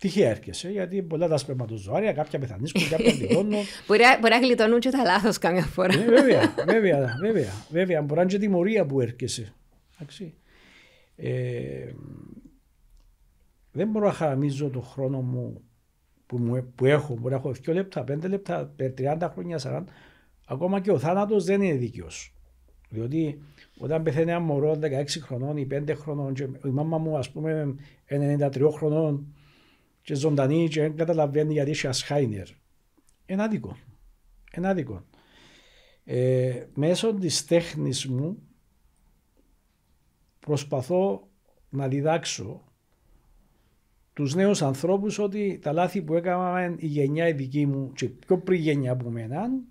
Τυχαία έρχεσαι, γιατί πολλά τα σπερματοζωάρια, κάποια πεθανίσκουν, κάποια γλιτώνουν. Μπορεί να γλιτώνουν και τα λάθος καμιά φορά. Ναι, βέβαια, βέβαια, βέβαια, βέβαια. Μπορεί να είναι και τιμωρία που έρχεσαι. Ε, δεν μπορώ να χαραμίζω τον χρόνο μου που, μου, ε- που έχω. Μπορεί να έχω 2 λεπτά, 5 λεπτά, 30 χρόνια, 40. Ακόμα και ο θάνατος δεν είναι δίκαιος. Διότι όταν πεθαίνει ένα μωρό 16 χρονών ή 5 χρονών, και η μάμα μου, ας πούμε, 93 χρονών, και ζωντανή και δεν καταλαβαίνει γιατί είσαι ασχάινερ. Ένα δικό. Ένα δικό. Ε, μέσω της τέχνης μου προσπαθώ να διδάξω τους νέους ανθρώπους ότι τα λάθη που έκαναμε η γενιά η δική μου και πιο πριν γενιά που μέναν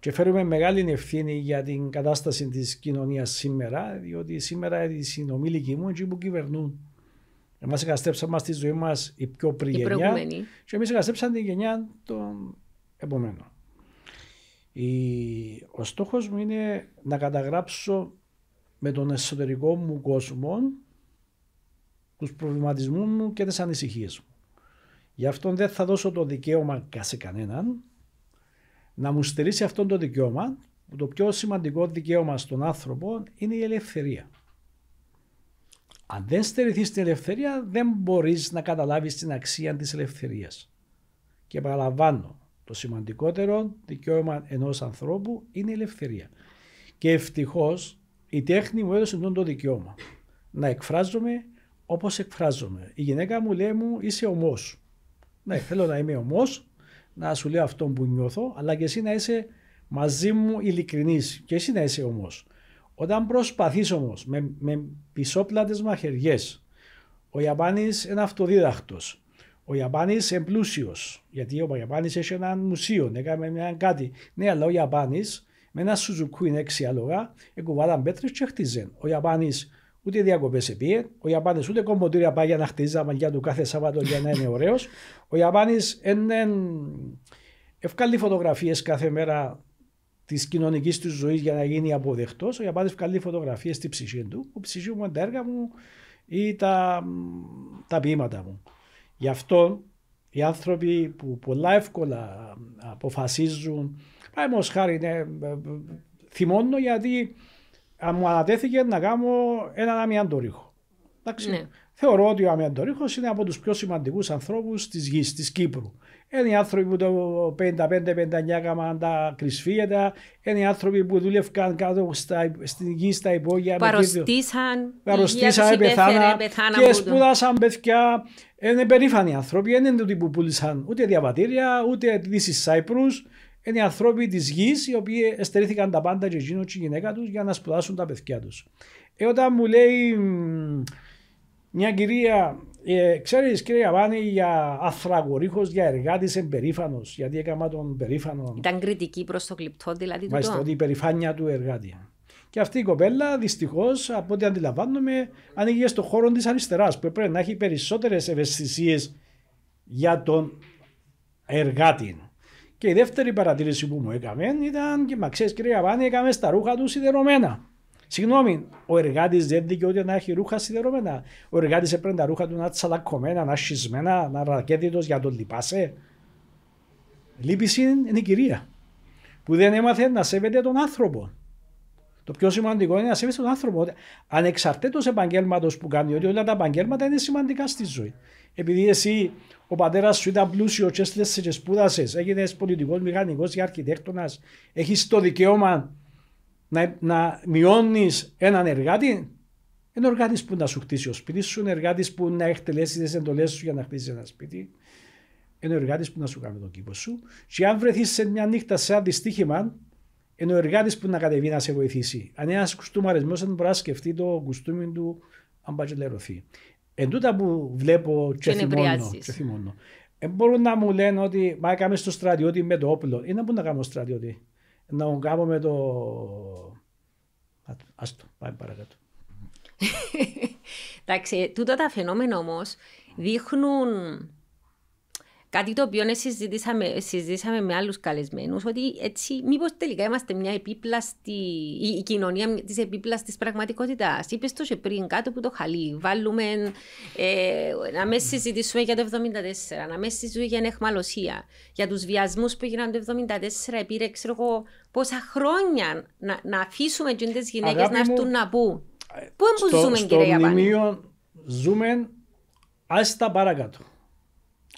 και φέρουμε μεγάλη ευθύνη για την κατάσταση της κοινωνίας σήμερα διότι σήμερα οι συνομήλικοι μου εκεί που κυβερνούν Εμάς εγκαστέψαμε στη ζωή μας η πιο γενιά. Και εμείς εγκαστέψαμε τη γενιά των επομένων. Ο στόχος μου είναι να καταγράψω με τον εσωτερικό μου κόσμο τους προβληματισμούς μου και τις ανησυχίες μου. Γι' αυτό δεν θα δώσω το δικαίωμα σε κανέναν να μου στερήσει αυτό το δικαίωμα. Το πιο σημαντικό δικαίωμα στον άνθρωπο είναι η ελευθερία. Αν δεν στερηθείς την ελευθερία, δεν μπορείς να καταλάβεις την αξία της ελευθερίας. Και παραλαμβάνω, το σημαντικότερο δικαίωμα ενός ανθρώπου είναι η ελευθερία. Και ευτυχώς η τέχνη μου έδωσε τον το δικαίωμα. Να εκφράζομαι όπως εκφράζομαι. Η γυναίκα μου λέει μου είσαι ομός. Ναι, θέλω να είμαι ομός, να σου λέω αυτό που νιώθω, αλλά και εσύ να είσαι μαζί μου ειλικρινής. Και εσύ να είσαι ομός. Όταν προσπαθείς όμως με, με πισόπλατες μαχαιριές, ο Ιαπάνης είναι αυτοδίδακτος, ο Ιαπάνης είναι πλούσιος. γιατί ο Ιαπάνης έχει ένα μουσείο, έκανε μια κάτι. Ναι, αλλά ο Ιαπάνης με ένα σουζουκού είναι έξι άλογα, εκουβάλαν πέτρες και χτίζαν. Ο Ιαπάνης ούτε διακοπές επίε, ο Ιαπάνης ούτε κομμωτήρια πάει για να χτίζει τα μαγιά του κάθε Σάββατο για να είναι ωραίος. Ο Ιαπάνης είναι. Ευκάλει φωτογραφίες κάθε μέρα της κοινωνικής του ζωής για να γίνει αποδεκτός. Ο Γιαπάτη καλή φωτογραφίες στη ψυχή του, που ψυχή μου τα έργα μου ή τα, τα ποίηματα μου. Γι' αυτό οι άνθρωποι που πολλά εύκολα αποφασίζουν, πάει ω χάρη, ναι, ε, ε, θυμώνω γιατί μου ανατέθηκε να κάνω έναν ρίχο. Εντάξει. Ναι. Θεωρώ ότι ο Αμιαντορίχος είναι από τους πιο σημαντικούς ανθρώπους της γης, της Κύπρου. Είναι άνθρωποι που το 55-59 έκαναν τα κρυσφύγετα, είναι άνθρωποι που δούλευκαν κάτω στα, στην γη στα υπόγεια. Παροστήσαν, παροστήσαν, πεθάναν και σπούδασαν παιδιά. Είναι περήφανοι άνθρωποι, δεν είναι ότι που πούλησαν ούτε διαβατήρια, ούτε ειδήσεις Σάιπρους. Είναι άνθρωποι της γης οι οποίοι εστερήθηκαν τα πάντα και εκείνο και η γυναίκα τους για να σπουδάσουν τα παιδιά τους. Ε, όταν μου λέει μια κυρία, ε, ξέρεις κύριε Γαβάνη, για Αθραγορίχος για εργάτης εμπερήφανος. γιατί έκανα τον περήφανο. Ήταν κριτική προς το κλειπτό δηλαδή. Μάλιστα, ότι η περηφάνεια του εργάτη. Και αυτή η κοπέλα δυστυχώς, από ό,τι αντιλαμβάνομαι, ανοίγει στον χώρο της αριστεράς που έπρεπε να έχει περισσότερες ευαισθησίες για τον εργάτη. Και η δεύτερη παρατήρηση που μου έκαμε ήταν και μα ξέρεις, κυρία Βάνη, έκαμε στα ρούχα του σιδερωμένα. Συγγνώμη, ο εργάτης δεν δικαιούται να έχει ρούχα σιδερωμένα. Ο εργάτης έπρεπε τα ρούχα του να τσαλακωμένα, να σχισμένα, να ρακέτητος για να τον λυπάσαι. Λύπηση είναι η κυρία που δεν έμαθε να σέβεται τον άνθρωπο. Το πιο σημαντικό είναι να σέβεσαι τον άνθρωπο. Ανεξαρτήτως επαγγέλματος που κάνει, ότι όλα τα επαγγέλματα είναι σημαντικά στη ζωή. Επειδή εσύ, ο πατέρας σου ήταν πλούσιος, και έστειλες και σπούδασες, έγινες πολιτικός μηχανικός ή αρχιτέκτονας, έχεις το δικαίωμα να, να μειώνεις έναν εργάτη, είναι εργάτης που να σου χτίσει ο σπίτι σου, είναι εργάτης που να εκτελέσεις τις εντολές σου για να χτίσεις ένα σπίτι, είναι εργάτης που να σου κάνει τον κήπο σου. Και αν βρεθείς σε μια νύχτα σε ένα δυστύχημα, είναι εργάτης που να κατεβεί να σε βοηθήσει. Αν ένας κουστούμαρισμός δεν μπορείς να σκεφτεί το κουστούμι του, αν παγελερωθεί. Εν τούτα που βλέπω και, θυμώνω, και θυμώνω. Ε, μπορούν να μου λένε ότι μα έκαμε στο στρατιώτη με το όπλο. Είναι που να κάνω στρατιώτη να τον με το... Ας το, πάμε παρακάτω. Εντάξει, τούτα τα φαινόμενα όμως δείχνουν Κάτι το οποίο ναι συζητήσαμε, συζητήσαμε με άλλους καλεσμένους, ότι έτσι, μήπως τελικά είμαστε μια επίπλαστη, η, η κοινωνία της επίπλαστης πραγματικότητας. Είπες το και πριν, κάτω από το χαλί, βάλουμε. Ε, να μες συζητήσουμε για το 1974, να μες συζητήσουμε για την εχμαλωσία, για τους βιασμούς που έγιναν το 1974, επήρε ξέρω εγώ, πόσα χρόνια να, να αφήσουμε τι γυναίκες να έρθουν να πούν. Πού ε, εμπουζούμε, κυρία Παπαδάκη. Στο μνημείο ζούμε άστα παρακάτω.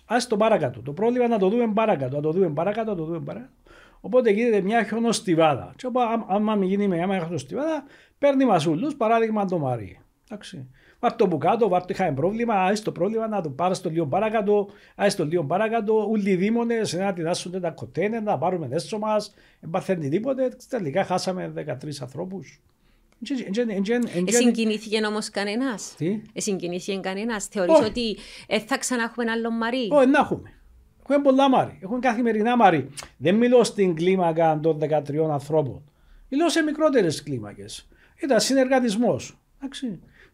Ας το παρακάτω. Το πρόβλημα να το δούμε παρακάτω, να το δούμε παρακάτω, να το δούμε παρακάτω. Οπότε γίνεται μια χιονοστιβάδα. Και όπα, άμα μην γίνει μια χιονοστιβάδα, παίρνει μασούλους, παράδειγμα το Μαρί. Εντάξει. Βάρ το που κάτω, βάρ το είχαμε πρόβλημα, α το πρόβλημα να το πάρεις στο λίγο παρακάτω, α το λίγο παρακάτω, ούλοι οι δήμονες να τεινάσουν τα κοτένε, να πάρουμε δέσο μας, δεν παθαίνει τίποτε. Τελικά χάσαμε 13 ανθρώπου. Εσυγκινήθηκε ε, όμως κανένας. Εσυγκινήθηκε κανένας. Θεωρείς ότι ε, θα ξαναχούμε άλλο μαρί. Όχι, να έχουμε. Έχουμε πολλά μάρι. Έχουμε καθημερινά μάρι. Δεν μιλώ στην κλίμακα των 13 ανθρώπων. Μιλώ σε μικρότερες κλίμακες. Ήταν συνεργατισμός.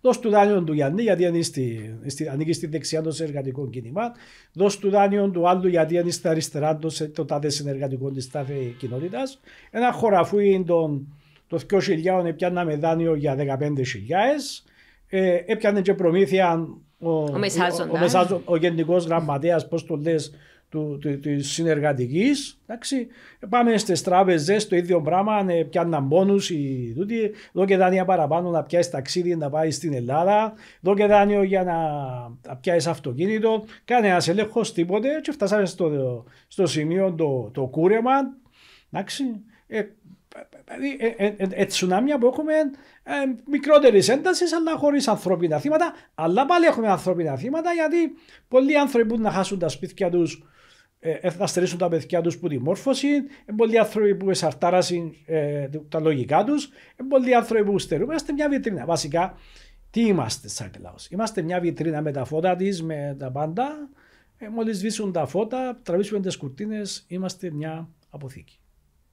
Δώσ' του δάνειο του Γιάννη γιατί ανήκει στη δεξιά των συνεργατικών κίνημα, Δώσ' του δάνειον του άλλου γιατί ανήκει στα αριστερά των τάδε συνεργατικών της τάδε κοινότητας. Ένα είναι των το 2.000 πιάνναμε δάνειο για 15.000. Ε, έπιανε και προμήθεια ο, ο, ο, ο, ε. γενικός γραμματέας, πώς το λε, της συνεργατικής. Πάμε στις τράπεζες, το ίδιο πράγμα, ε, πιάνναν πόνους. Εδώ και δάνεια παραπάνω να πιάσεις ταξίδι να πάεις στην Ελλάδα. Εδώ και δάνειο για να, να πιάσεις αυτοκίνητο. Κάνε ένα ελεγχό, τίποτε. Και φτάσαμε στο, στο σημείο το, το κούρεμα. Εντάξει. Ε, Δηλαδή, ε, ε, ε, τσουνάμια που έχουμε μικρότερης έντασης, αλλά χωρίς ανθρώπινα θύματα. Αλλά πάλι έχουμε ανθρώπινα θύματα, γιατί πολλοί άνθρωποι που να χάσουν τα σπίτια τους, θα στερήσουν τα παιδιά τους που τη μόρφωση, πολλοί άνθρωποι που εσαρτάρασαν τα λογικά τους, πολλοί άνθρωποι που στερούν. Είμαστε μια βιτρίνα. Βασικά, τι είμαστε σαν λαός. Είμαστε μια βιτρίνα με τα φώτα της, με τα πάντα. Μόλι σβήσουν τα φώτα, τραβήσουμε τις κουρτίνες, είμαστε μια αποθήκη.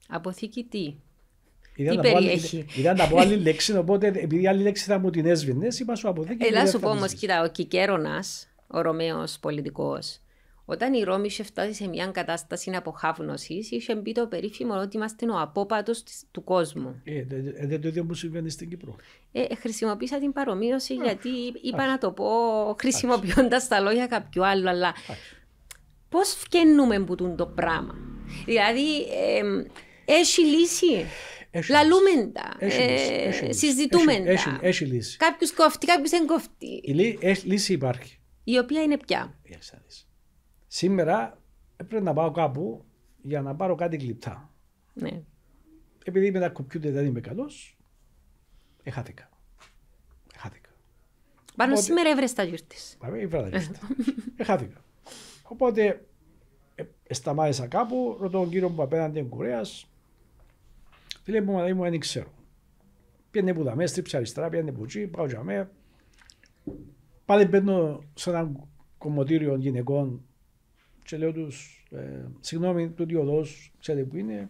Αποθήκη τι, ήταν τι περιέχει. άλλη λέξη, οπότε επειδή άλλη λέξη θα μου την έσβηνες, είπα σου από δίκιο. Ελά σου πω όμως, κοίτα, ο Κικέρονας, ο Ρωμαίος πολιτικός, όταν η Ρώμη είχε φτάσει σε μια κατάσταση αποχάβνωση, είχε μπει το περίφημο ότι είμαστε ο απόπατος του κόσμου. Ε, ε, δεν το ίδιο που συμβαίνει στην Κύπρο. Ε, ε χρησιμοποίησα την παρομοίωση γιατί είπα να το πω χρησιμοποιώντας τα λόγια κάποιου άλλου, αλλά πώ φγαίνουμε που το πράγμα. Δηλαδή, έχει λύση. Λαλούμε τα. Συζητούμε Έχει Κάποιος κοφτεί, κάποιος δεν κοφτεί. Η λύση υπάρχει. Η οποία είναι πια. Σήμερα έπρεπε να πάω κάπου για να πάρω κάτι γλυπτά. Ναι. Επειδή με τα κομπιούτερ δεν είμαι καλός, εχάθηκα. Εχάθηκα. Πάνω Οπότε... σήμερα έβρες τα γιούρτι. Πάμε, έβρες τα γιούρτι. εχάθηκα. Οπότε ε, ε, σταμάτησα κάπου, ρωτώ τον κύριο μου απέναντι είναι κουρέα, Φίλε μου, δηλαδή μου δεν ξέρω. Πιένε που δαμές, στρίψε αριστερά, πιένε που πάω για μέ. Πάλι μπαίνω σε ένα κομμωτήριο γυναικών και λέω τους, ε, συγγνώμη, τούτοι οδός ξέρετε που είναι.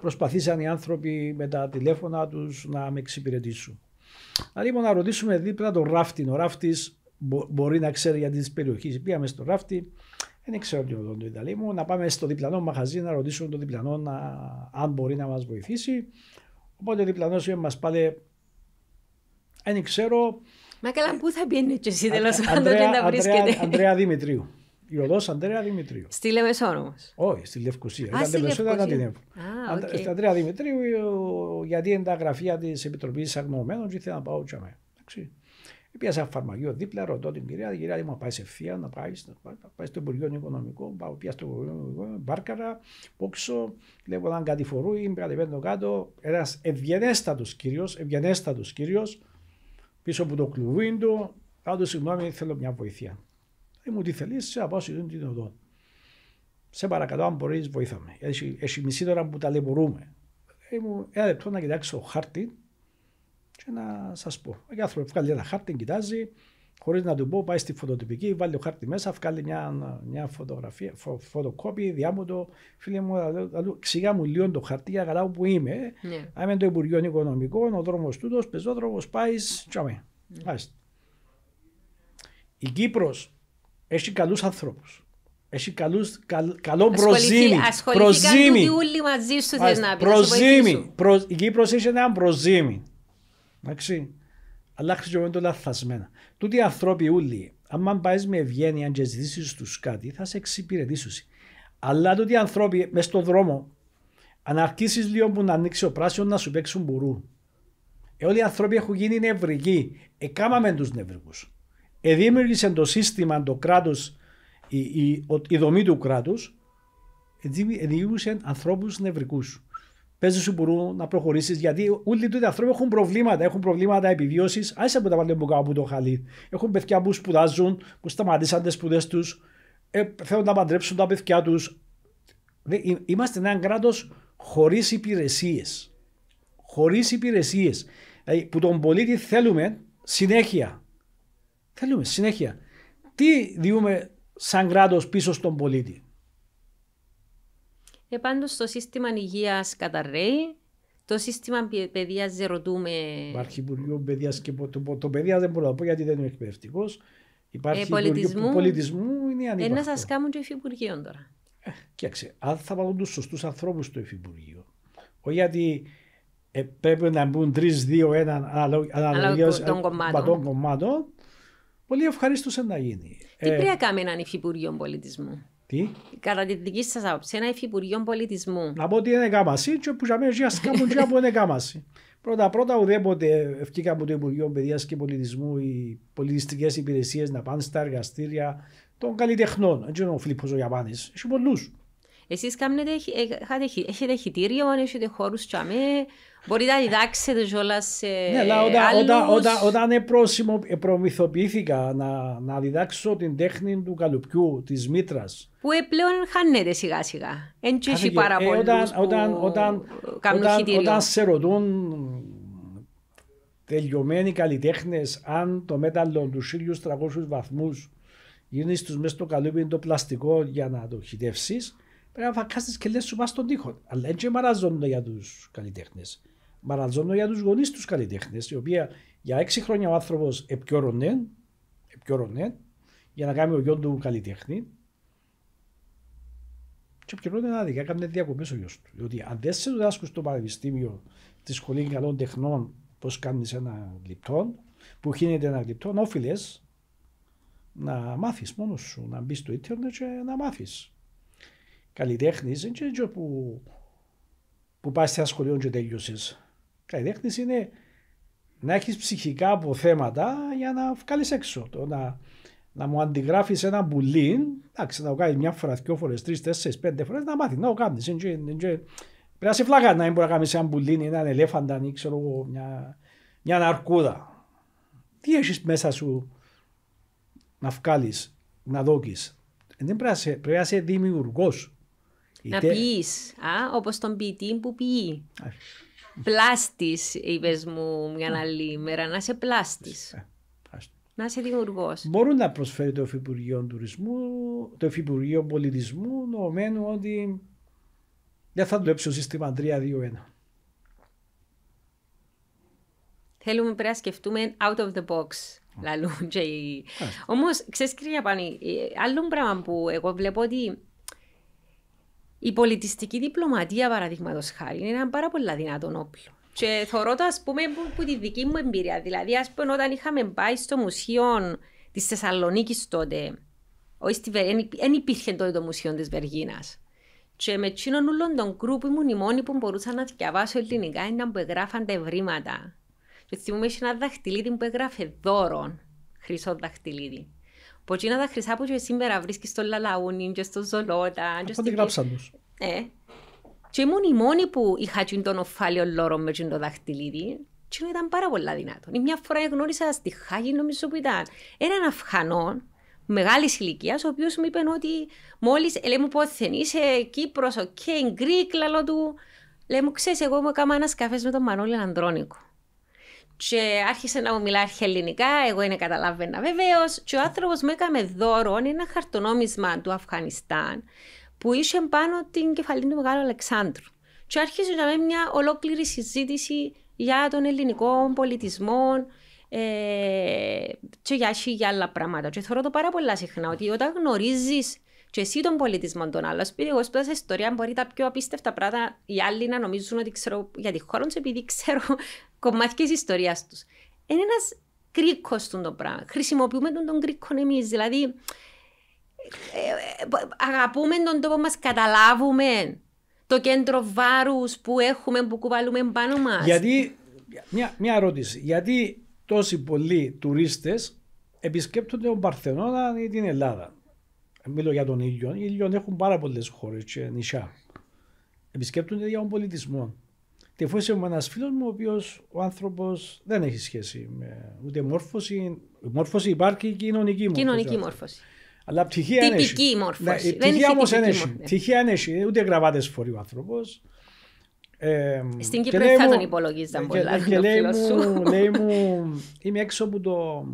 Προσπαθήσαν οι άνθρωποι με τα τηλέφωνα τους να με εξυπηρετήσουν. Αλλά δηλαδή, λοιπόν να ρωτήσουμε δίπλα τον ράφτη. Ο ράφτης μπορεί να ξέρει για τις περιοχή, Πήγαμε στο ράφτη, δεν ξέρω τι είναι το Ιταλί μου. Να πάμε στο διπλανό μαχαζί να ρωτήσουμε τον διπλανό να, αν μπορεί να μας βοηθήσει. Οπότε ο διπλανός μα πάλι. Δεν ξέρω. Μα καλά, πού θα μπαίνει και εσύ τέλος πάντων και να βρίσκεται. Αντρέα Δημητρίου. Η οδό Αντρέα Δημητρίου. Στη Λεμεσό όμω. Όχι, στη Λευκοσία. Α, στη Λευκοσία ήταν την Εύω. Στην Αντρέα Δημητρίου, γιατί είναι τα γραφεία της Επιτροπής Αγνοωμένων, και ήθελα να πάω τσαμέ. Εντάξει. Πήγα ένα φαρμακείο δίπλα, ρωτώ την κυρία, η κυρία μου πάει ευθεία να πάει, να πάει, να πάει στο Υπουργείο Οικονομικό, πάω πια στο Υπουργείο μπάρκαρα, πόξω, βλέπω έναν κατηφορούι, κατεβαίνω κάτω, ένας ευγενέστατος κύριος, ευγενέστατος κύριος, πίσω από το κλουβί του, θα συγγνώμη, θέλω μια βοήθεια. Ή μου τι θέλεις, σε την οδό. Σε παρακαλώ, αν μπορείς, βοήθαμε. Έχει, μισή ώρα που ταλαιπωρούμε. μου, ένα λεπτό να κοιτάξω χάρτη, και να σας πω. Ο άνθρωπο βγάλει ένα χάρτη, κοιτάζει, χωρίς να του πω, πάει στη φωτοτυπική, βάλει το χάρτη μέσα, βγάλει μια, μια φωτογραφία, φω, φωτοκόπη, διάμοντο. Φίλε μου, ξηγά μου λίγο το χαρτί για καλά που είμαι. Yeah. Ναι. Αν είμαι το Υπουργείο Οικονομικών, ο δρόμος τούτος, πεζόδρομος, πάει, τσαμί. Yeah. Ναι. Η Κύπρος έχει καλούς ανθρώπους. Έχει καλούς, καλ, καλό προζήμι. Ασχοληθήκαν όλοι μαζί σου, θες να πεις. Προζήμι. Η Κύπρος έχει ένα προζήμι. Εντάξει. Αλλά χρησιμοποιούν το λαθασμένα. Τούτοι οι άνθρωποι όλοι, αν πάεις με ευγένεια και ζητήσεις τους κάτι, θα σε εξυπηρετήσουν. Αλλά τούτοι οι άνθρωποι μες στον δρόμο, αν αρχίσεις λίγο που να ανοίξει ο πράσινος να σου παίξουν μπουρού. Ε, όλοι οι άνθρωποι έχουν γίνει νευρικοί. Εκάμαμε τους νευρικούς. Ε, δημιούργησε το σύστημα, το κράτος, η, η, η, δομή του κράτους, ε, ε, δημιούργησε ανθρώπους νευρικούς παίζεις σου μπορούν να προχωρήσεις. Γιατί όλοι οι άνθρωποι έχουν προβλήματα. Έχουν προβλήματα επιβίωσης. Άσε από τα που κάπου το χαλί. Έχουν παιδιά που σπουδάζουν, που σταματήσαν τις σπουδές τους, ε, θέλουν να παντρέψουν τα παιδιά τους. Είμαστε ένα κράτος χωρίς υπηρεσίες. Χωρίς υπηρεσίες. Δηλαδή ε, που τον πολίτη θέλουμε συνέχεια. Θέλουμε συνέχεια. Τι διούμε σαν κράτος πίσω στον πολίτη. Επάντως το σύστημα υγείας καταρρέει, το σύστημα παιδείας δεν ρωτούμε. Υπάρχει Υπουργείο Παιδείας και το, το παιδείας δεν μπορώ να πω γιατί δεν είναι εκπαιδευτικός. Υπάρχει ε, πολιτισμού, πολιτισμού είναι ανύπαρκτο. Ένας να σα κάνουν το υφυπουργείο τώρα. Ε, κοίταξε, αν θα βάλουν τους σωστούς ανθρώπους στο υφυπουργείο. Όχι γιατί ε, πρέπει να μπουν τρει-δύο έναν αναλογία των ε, κομμάτων. κομμάτων. Πολύ ευχαρίστως να γίνει. Τι ε, πρέπει να κάνει έναν υφυπουργείο πολιτισμού. Τι? Κατά τη δική σας άποψη, ένα υφυπουργείο πολιτισμού. Να πω ότι είναι κάμαση, και που jamais για σκάμουν είναι κάμαση. Πρώτα πρώτα ουδέποτε ευκήκα από το Υπουργείο Παιδείας και Πολιτισμού οι πολιτιστικές υπηρεσίες να πάνε στα εργαστήρια των καλλιτεχνών. Δεν ξέρω ο Φιλίππος ο έχει πολλούς. Εσείς κάνετε, ε, έχετε χιτήριο, έχετε χώρους, τσαμέ, μπορείτε να διδάξετε κιόλας σε Ναι, αλλά όταν, όταν, προμηθοποιήθηκα να, να διδάξω την τέχνη του καλουπιού, της μήτρας. Που ε, πλέον χάνεται σιγά σιγά. Εν τσέχει πάρα πολύ. όταν, όταν, όταν, όταν, σε ρωτούν τελειωμένοι καλλιτέχνες αν το μέταλλο τους 1300 βαθμούς γίνεις στου μέσα στο καλούπι το πλαστικό για να το χιτεύσεις Πρέπει να φακάσεις και λες σου πας στον τοίχο. Αλλά έτσι μαραζόμουν για τους καλλιτέχνες. Μαραζόμουν για τους γονείς τους καλλιτέχνες, οι οποίοι για έξι χρόνια ο άνθρωπος επιόρωνε, επιόρωνε για να κάνει ο γιος του καλλιτέχνη. Και να δει, έκανε διακοπές ο γιος του. Διότι αν δεν σε διδάσκουν στο πανεπιστήμιο τη σχολή καλών τεχνών πώς κάνεις ένα γλυπτό, που χύνεται ένα γλυπτό, όφιλες να μάθεις μόνος σου, να μπεις στο Ιντερνετ και να μάθεις δεν είναι τίποτα που, που πας σε σχολείο και τελειώσεις. Καλλιτέχνης είναι να έχεις ψυχικά αποθέματα για να βγάλεις έξω. Το να, να μου αντιγράφεις ένα μπουλίν, εντάξει, να το κάνεις μια φορά, δυο φορές, τρεις, τέσσερις, πέντε φορές, να μάθεις να το κάνεις. Πρέπει να σε φλάκα να μην μπορεί να κάνεις ένα μπουλίν ή έναν ελέφαντα ή ξέρω εγώ μια, μια αρκούδα. Τι έχεις μέσα σου να βγάλεις, να δόκει. Ε, δεν πρέπει να είσαι, είσαι δημιουργός. Να τε... ποιεί, όπως τον ποιητή που ποιεί. Πλάστης, είπες μου μια άλλη μέρα, να είσαι πλάστης. Ε, να είσαι δημιουργός. Μπορούν να προσφέρει το Υφυπουργείο Τουρισμού, το Υφυπουργείο Πολιτισμού, νομίζω ότι δεν θα δουλέψει το σύστημα 3-2-1. Θέλουμε πρέπει να σκεφτούμε out of the box. Λαλούν και... Όμως, ξέρεις κυρία Πάνη, ε, άλλο πράγμα που εγώ βλέπω ότι η πολιτιστική διπλωματία, παραδείγματος χάρη, είναι ένα πάρα πολύ δυνατό όπλο. Και θεωρώ το, ας πούμε, από τη δική μου εμπειρία. Δηλαδή, ας πούμε, όταν είχαμε πάει στο μουσείο της Θεσσαλονίκης τότε, όχι Βεργίνα, δεν υπήρχε τότε το μουσείο της Βεργίνας. Και με τσίνον ούλον τον κρούπ ήμουν η μόνη που μπορούσα να διαβάσω ελληνικά ήταν που εγγράφαν τα ευρήματα. Και θυμούμαι ένα δαχτυλίδι που έγραφε δώρο, χρυσό δαχτυλίδι που εκείνα τα χρυσά που και σήμερα βρίσκεις στο Λαλαούνι και στο Ζολότα. Από την γράψαν τους. Ε. Και ήμουν η μόνη που είχα τον οφάλιο λόρο με το δαχτυλίδι. Και ήταν πάρα πολλά Η Μια φορά γνώρισα στη Χάγη νομίζω που ήταν έναν Αφχανό μεγάλης ηλικίας, ο οποίος μου είπε ότι μόλις ε, λέει μου πότε είσαι Κύπρος, ο Κέιν Γκρίκ, λαλό του. Λέει μου, ξέρεις, εγώ μου έκανα ένας καφές με τον Μανώλη Ανδρώνικο. Και άρχισε να μου μιλά ελληνικά, εγώ είναι καταλαβαίνα βεβαίως. Και ο άνθρωπος μου έκανε δώρο ένα χαρτονόμισμα του Αφγανιστάν που είχε πάνω την κεφαλή του Μεγάλου Αλεξάνδρου. Και άρχισε να με μια ολόκληρη συζήτηση για τον ελληνικό πολιτισμό ε, και για, για άλλα πράγματα. Και θεωρώ το πάρα πολλά συχνά ότι όταν γνωρίζεις και εσύ τον πολιτισμό των άλλων. Σπίτι, εγώ σπούδασα ιστορία, μπορεί τα πιο απίστευτα πράγματα οι άλλοι να νομίζουν ότι ξέρω για τη χώρα τους, επειδή ξέρω κομμάτι τη ιστορίας τους. Είναι ένας κρίκος του το πράγμα. Χρησιμοποιούμε τον, τον κρίκο εμείς, δηλαδή ε, ε, αγαπούμε τον τόπο μας καταλάβουμε το κέντρο βάρους που έχουμε, που κουβαλούμε πάνω μας. Γιατί, μια, μια ερώτηση, γιατί τόσοι πολλοί τουρίστες επισκέπτονται τον Παρθενώνα ή την Ελλάδα. Μιλώ για τον ήλιο. Οι ήλιον έχουν πάρα πολλές χώρες και νησιά. Επισκέπτονται για τον πολιτισμό. Τυφούσιο με ένας φίλος μου, ο οποίος ο άνθρωπος δεν έχει σχέση με ούτε μόρφωση. Η μόρφωση υπάρχει και κοινωνική μόρφωση. Κοινωνική μόρφωση. Αλλά πτυχία είναι. Τυπική μόρφωση. Ναι, πτυχία όμως είναι. έχει. Πτυχία Ούτε γραβάτες φορεί ο άνθρωπος. Ε, Στην Κύπρο δεν θα τον υπολογίζαν ναι, πολλά. Ναι, και, λέει, μου, λέει μου, είμαι έξω από το,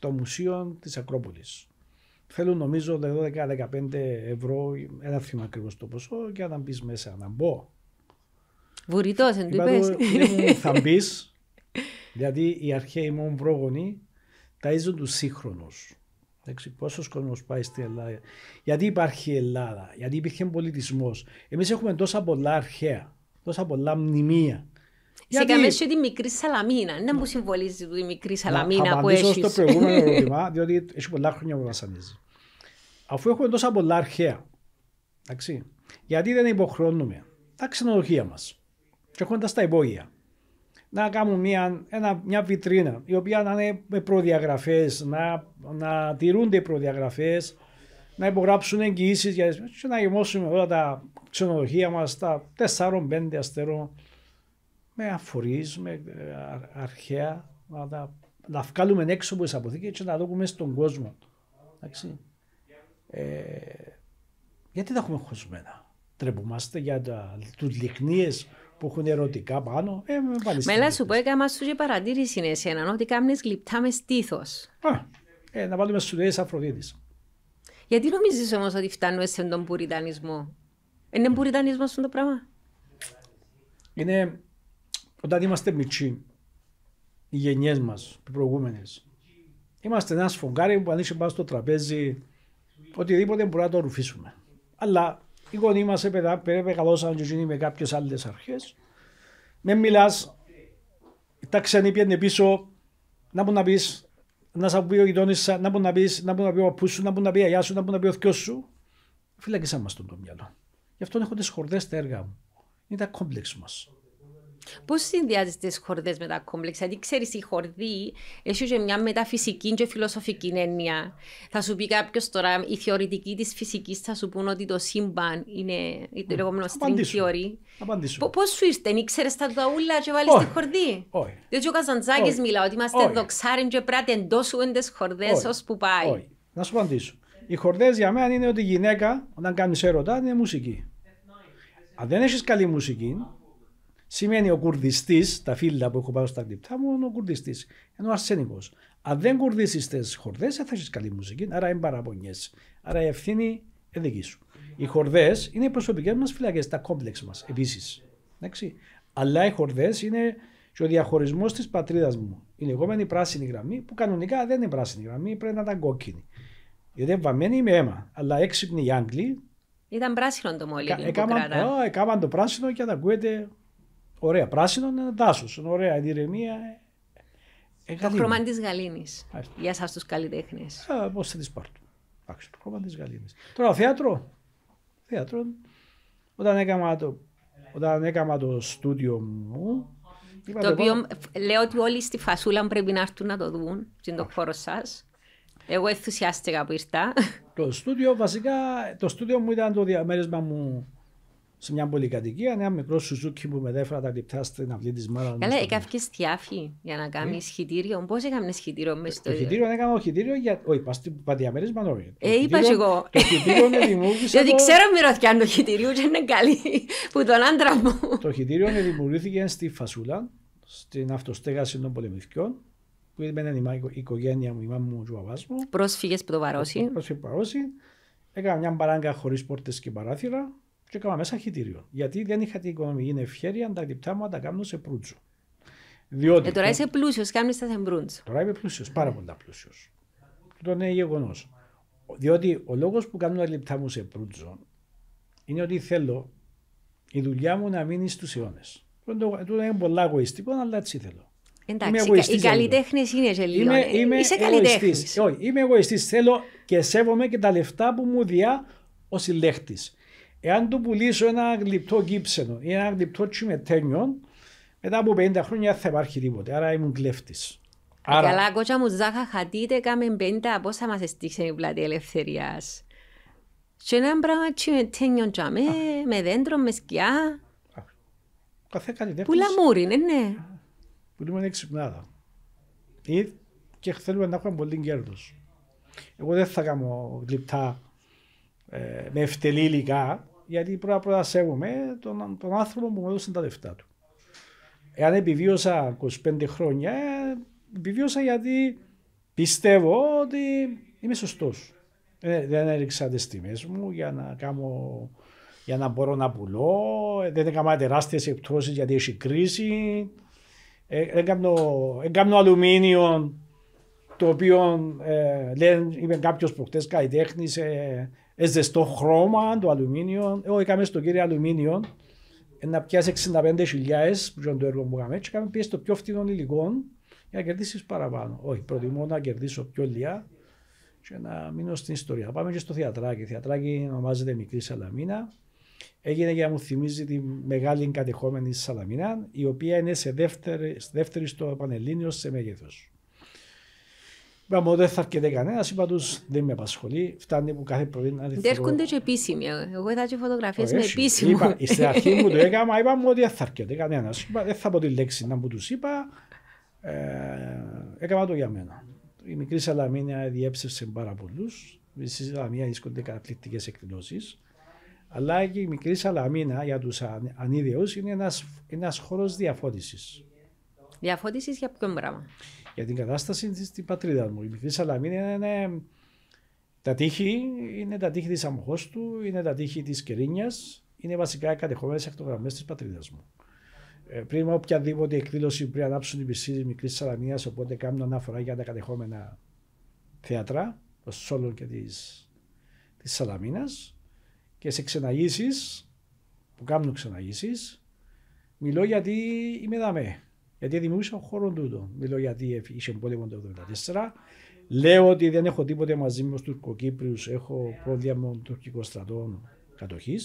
το μουσείο της ακροπολη θελω Θέλουν νομίζω 12-15 ευρώ, ένα θυμό ακριβώς το ποσό, και να μπει μέσα να μπω Βουρητός, εν του είπες. Θα μπεις, γιατί οι αρχαίοι μου πρόγονοι ταΐζουν τους σύγχρονους. σύγχρονου. πόσος κόσμος πάει στην Ελλάδα. Γιατί υπάρχει η Ελλάδα, γιατί υπήρχε πολιτισμός. Εμείς έχουμε τόσα πολλά αρχαία, τόσα πολλά μνημεία. Γιατί... Σε καμέσιο τη μικρή σαλαμίνα. δεν μου συμβολίζει τη μικρή σαλαμίνα που έχει. Αυτό στο προηγούμενο ερώτημα, διότι έχει πολλά χρόνια που βασανίζει. Αφού έχουμε τόσα πολλά αρχαία, εντάξει, γιατί δεν υποχρεώνουμε τα ξενοδοχεία μας και έχοντας τα υπόγεια. Να κάνουν μια, ένα, μια βιτρίνα η οποία να είναι με προδιαγραφές, να, να τηρούνται οι προδιαγραφές, να υπογράψουν εγγυήσεις για και να γεμώσουμε όλα τα ξενοδοχεία μας τα 4-5 αστερών με αφορείς, με ε, αρχαία, να τα να βγάλουμε έξω από τις αποθήκες και να δούμε στον κόσμο. Εντάξει. Ε, γιατί τα έχουμε χωσμένα. Τρεπούμαστε για του λιχνίε που έχουν ερωτικά πάνω. Ε, με Μελά σου πω, έκανα σου και παρατήρηση εσένα, ότι κάνεις γλυπτά μες στήθος. Α, ε, να βάλουμε στους Αφροδίτης. Γιατί νομίζεις όμως ότι φτάνουμε σε τον πουριτανισμό. Είναι πουριτανισμός αυτό το πράγμα. Είναι όταν είμαστε μικροί, οι γενιές μας, οι προηγούμενες, είμαστε ένας σφογγάρι που αν είσαι πάνω στο τραπέζι, οτιδήποτε μπορούμε να το ρουφήσουμε. Αλλά οι γονείς μας πρέπει και γίνει με κάποιες άλλες αρχές. Με μιλάς, τα ξενή πίσω, να μπορεί να πεις, να σας πει ο γειτόνις, να μπορεί να να να πει ο παππούς σου, να μπορεί να πει αγιά σου, να μπορεί να πει ο θκιός σου. Φυλακίσαμε μας τον το μυαλό. Γι' αυτό έχω τις χορδές στα έργα μου. Είναι τα κόμπλεξ μας. Πώς συνδυάζεις τις χορδές με τα κόμπλεξ, γιατί δηλαδή, ξέρεις, η χορδή έχει και μια μεταφυσική και φιλοσοφική έννοια. Θα σου πει κάποιος τώρα, οι θεωρητικοί της φυσικής θα σου πούνε ότι το σύμπαν είναι το λεγόμενο string theory. Πώς σου ήρθε, ήξερες τα δαούλα και βάλεις τη χορδή. Όχι. Διότι ο Καζαντζάκης μιλά ότι είμαστε δοξάριν και πράτε εντό εντε χορδέ πάει. Όχι. Να σου απαντήσω. Οι χορδές για μένα είναι ότι η γυναίκα όταν κάνεις έρωτα είναι μουσική. Αν δεν έχεις καλή μουσική, Σημαίνει ο κουρδιστής, τα φίλια που έχω πάρει στα κρυπτά μου, είναι ο κουρδιστής. Ενώ ο αρσενικό. Αν δεν κουρδίσεις τις χορδές, θα έχεις καλή μουσική, άρα είναι παραπονιές. Άρα η ευθύνη είναι δική σου. Οι χορδές είναι οι προσωπικές μας φυλακές, τα κόμπλεξ μας επίσης. Αλλά οι χορδές είναι και ο διαχωρισμός της πατρίδας μου. Η λεγόμενη πράσινη γραμμή, που κανονικά δεν είναι πράσινη γραμμή, πρέπει να ήταν κόκκινη. Γιατί βαμμένη με αίμα. Αλλά έξυπνοι οι Άγγλοι. Ήταν πράσινο το μόλι. Έκαναν το πράσινο και αν Ωραία, πράσινο είναι δάσο. Ωραία, είναι ηρεμία. Ε, ε, το χρώμα της γαλήνης. Για εσάς τους καλλιτέχνες. Ε, Πώς θα τις Εντάξει, το χρώμα της γαλήνης. Τώρα θέατρο. Θέατρο. Όταν έκανα το, όταν έκανα το στούντιο μου. Το οποίο πάνω... λέω ότι όλοι στη φασούλα πρέπει να έρθουν να το δουν, στην το χώρο σας. Εγώ ενθουσιάστηκα που ήρθα. Το στούντιο, βασικά, το στούντιο μου ήταν το διαμέρισμα μου σε μια πολυκατοικία, ένα μικρό σουζούκι που μετέφερα τα λεπτά στην αυλή της Μάρα. Καλά, έκαυκε στιάφη για να κάνει χιτήριο. Ε. Πώ ένα χιτήριο μέσα στο. Το ε, χιτήριο έκανα χιτήριο για. Όχι, πας στην παδιαμέρισμα, ναι, όχι. Ε, είπα εγώ. Το χιτήριο με Γιατί ξέρω μυρωθιά το χιτήριο, δεν είναι καλή που τον άντρα μου. Το χιτήριο με δημιουργήθηκε στη Φασούλα, στην αυτοστέγαση των πολεμικών. που ήταν η οικογένεια μου, η μάμα μου, ο Ζουαβά μου. Πρόσφυγες που το βαρώσει. Πρόσφυγες που το βαρώσει. Έκανα μια μπαράγκα χωρίς πόρτες και παράθυρα και έκανα μέσα χιτήριο. Γιατί δεν είχα την οικονομική ευχαίρεια τα λεπτά μου να τα κάνω σε προύτζο. Διότι, ε, τώρα είσαι πλούσιος, κάνεις τα σεμπρούντζ. Τώρα είμαι πλούσιος, πάρα πολύ πλούσιο. Το είναι γεγονός. Διότι ο λόγος που κάνω τα λεπτά μου σε προύτζο είναι ότι θέλω η δουλειά μου να μείνει στους αιώνες. Του είναι πολλά εγωιστικό, αλλά έτσι θέλω. Εντάξει, οι καλλιτέχνε είναι ε, ε, είμαι Είσαι καλλιτέχνης. Όχι, είμαι εγωιστής. Θέλω και σέβομαι και τα λεφτά που μου διά ο συλλέχτη. Εάν του πουλήσω ένα γλυπτό γύψενο ή ένα γλυπτό τσιμετένιο, μετά από 50 χρόνια θα υπάρχει τίποτε. Άρα ήμουν κλέφτης. Ε, άρα... Καλά, κότσα μου, Ζάχα, χατείτε κάμε 50 πόσα μα εστίξε η πλάτη καλα κοτσα μου ζαχα χατειτε καμε 50 οσα μα εστιξε η πλατη ελευθερια Σε ένα πράγμα τσιμετένιο τζαμέ, με δέντρο, με σκιά. Καθέ κάτι Πουλά μου, ναι, ε, ναι. Πουλούμε είναι ξυπνάδα. Ή και θέλουμε να έχουμε πολύ κέρδος. Εγώ δεν θα κάνω γλυπτά ε, με ευτελή υλικά, γιατί πρωτα πρώτα-πρώτα σέβομαι ε, τον, τον άνθρωπο που μου έδωσε τα λεφτά του. Εάν επιβίωσα 25 χρόνια, ε, επιβίωσα γιατί πιστεύω ότι είμαι σωστός. Ε, δεν έριξα τις τιμές μου για να, κάνω, για να μπορώ να πουλώ. δεν έκανα τεράστιες εκπτώσει γιατί έχει κρίση. Ε, έκανα αλουμίνιο το οποίο ε, λένε, είπε κάποιος προχτές καλλιτέχνης, ζεστό χρώμα, το αλουμίνιο. Εγώ έκαμε στο κύριο αλουμίνιο να πιάσει 65.000 που το έργο που είχαμε και έκαμε πιέσει το πιο φθηνό υλικό για να κερδίσεις παραπάνω. Όχι, προτιμώ να κερδίσω πιο λίγα και να μείνω στην ιστορία. Πάμε και στο θεατράκι. Το θεατράκι ονομάζεται Μικρή Σαλαμίνα. Έγινε για να μου θυμίζει τη μεγάλη κατεχόμενη Σαλαμίνα, η οποία είναι σε δεύτερη, δεύτερη στο Πανελλήνιο σε μέγεθος. Είπαμε ότι δεν θα έρχεται κανένας, είπα τους δεν με απασχολεί. Φτάνει που κάθε πρωί να Δεν έρχονται και επίσημοι. Εγώ είδα και φωτογραφίες με επίσημοι. Είπα, στην αρχή μου το έκανα, είπαμε ότι δεν θα αρκετέ κανένας. Δεν θα πω τη λέξη να μου τους είπα. Ε, έκανα το για μένα. Η μικρή Σαλαμίνια διέψευσε πάρα πολλούς. Στη Σαλαμίνια βρίσκονται καταπληκτικές εκδηλώσεις. Αλλά και η μικρή Σαλαμίνα για τους ανίδεους είναι ένας χώρος διαφώτισης. Διαφώτισης για ποιον πράγμα για την κατάσταση της, στην πατρίδα μου. Η μικρή Σαλαμίνη είναι, τα τείχη, είναι τα τείχη της Αμοχώστου, είναι τα τείχη της Κερίνιας, είναι βασικά οι κατεχόμενες ακτογραμμές της πατρίδας μου. Ε, πριν οποιαδήποτε εκδήλωση πριν ανάψουν οι τη μικρή Σαλαμία, οπότε κάνω αναφορά για τα κατεχόμενα θέατρα, το Σόλων και της της, Σαλαμίνας. Και σε ξεναγήσεις, που κάνουν ξεναγήσεις, μιλώ γιατί είμαι δαμέ γιατί δημιούργησα χώρο τούτο. Μιλώ γιατί είχε πόλεμο το 1974. Λέω ότι δεν έχω τίποτε μαζί με του Τουρκοκύπριου. Έχω πρόδιαμο τουρκικό στρατό κατοχή.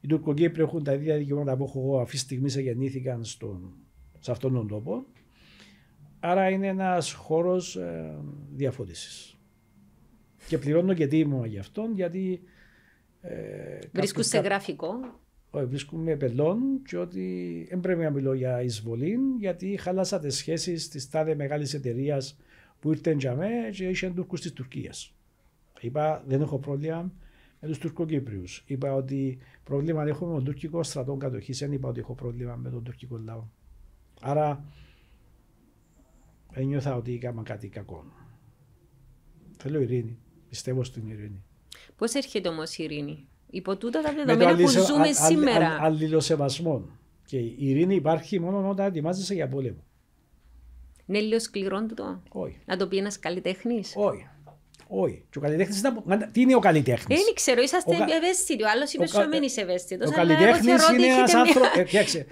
Οι Τουρκοκύπριοι έχουν τα ίδια δικαιώματα που έχω εγώ αυτή τη στιγμή σε γεννήθηκαν στον, σε αυτόν τον τόπο. Άρα είναι ένας χώρος ε, διαφώτισης. Και πληρώνω και τίμημα γι' αυτόν γιατί. Ε, Βρίσκουν σε γραφικό ε, βρίσκουμε πελών και ότι δεν πρέπει να μιλώ για εισβολή γιατί χαλάσα σχέσεις της τάδε μεγάλης εταιρείας που ήρθε για μέ και είσαι Τούρκους της Τουρκίας. Είπα δεν έχω πρόβλημα με τους Τουρκοκύπριους. Είπα ότι πρόβλημα έχω με τον τουρκικό στρατό κατοχής. Δεν είπα ότι έχω πρόβλημα με τον τουρκικό λαό. Άρα ένιωθα ότι είχαμε κάτι κακό. Θέλω ειρήνη. Πιστεύω στην ειρήνη. Πώς έρχεται όμως η ειρήνη. Υπό τούτα τα δεδομένα που ζούμε σήμερα. Α, αλληλοσεβασμό. Και η ειρήνη υπάρχει μόνο όταν ετοιμάζεσαι για πόλεμο. Είναι λίγο σκληρό το. Όχι. Να το πει ένας καλλιτέχνης. Όχι. Όχι. Και ο καλλιτέχνης ήταν. Τι είναι ο καλλιτέχνης. Ε, δεν ξέρω, είσαστε ευαίσθητοι. Ο άλλος είπε ότι δεν είσαι ευαίσθητος. Ο καλλιτέχνη είναι ένα άνθρωπο. Ε,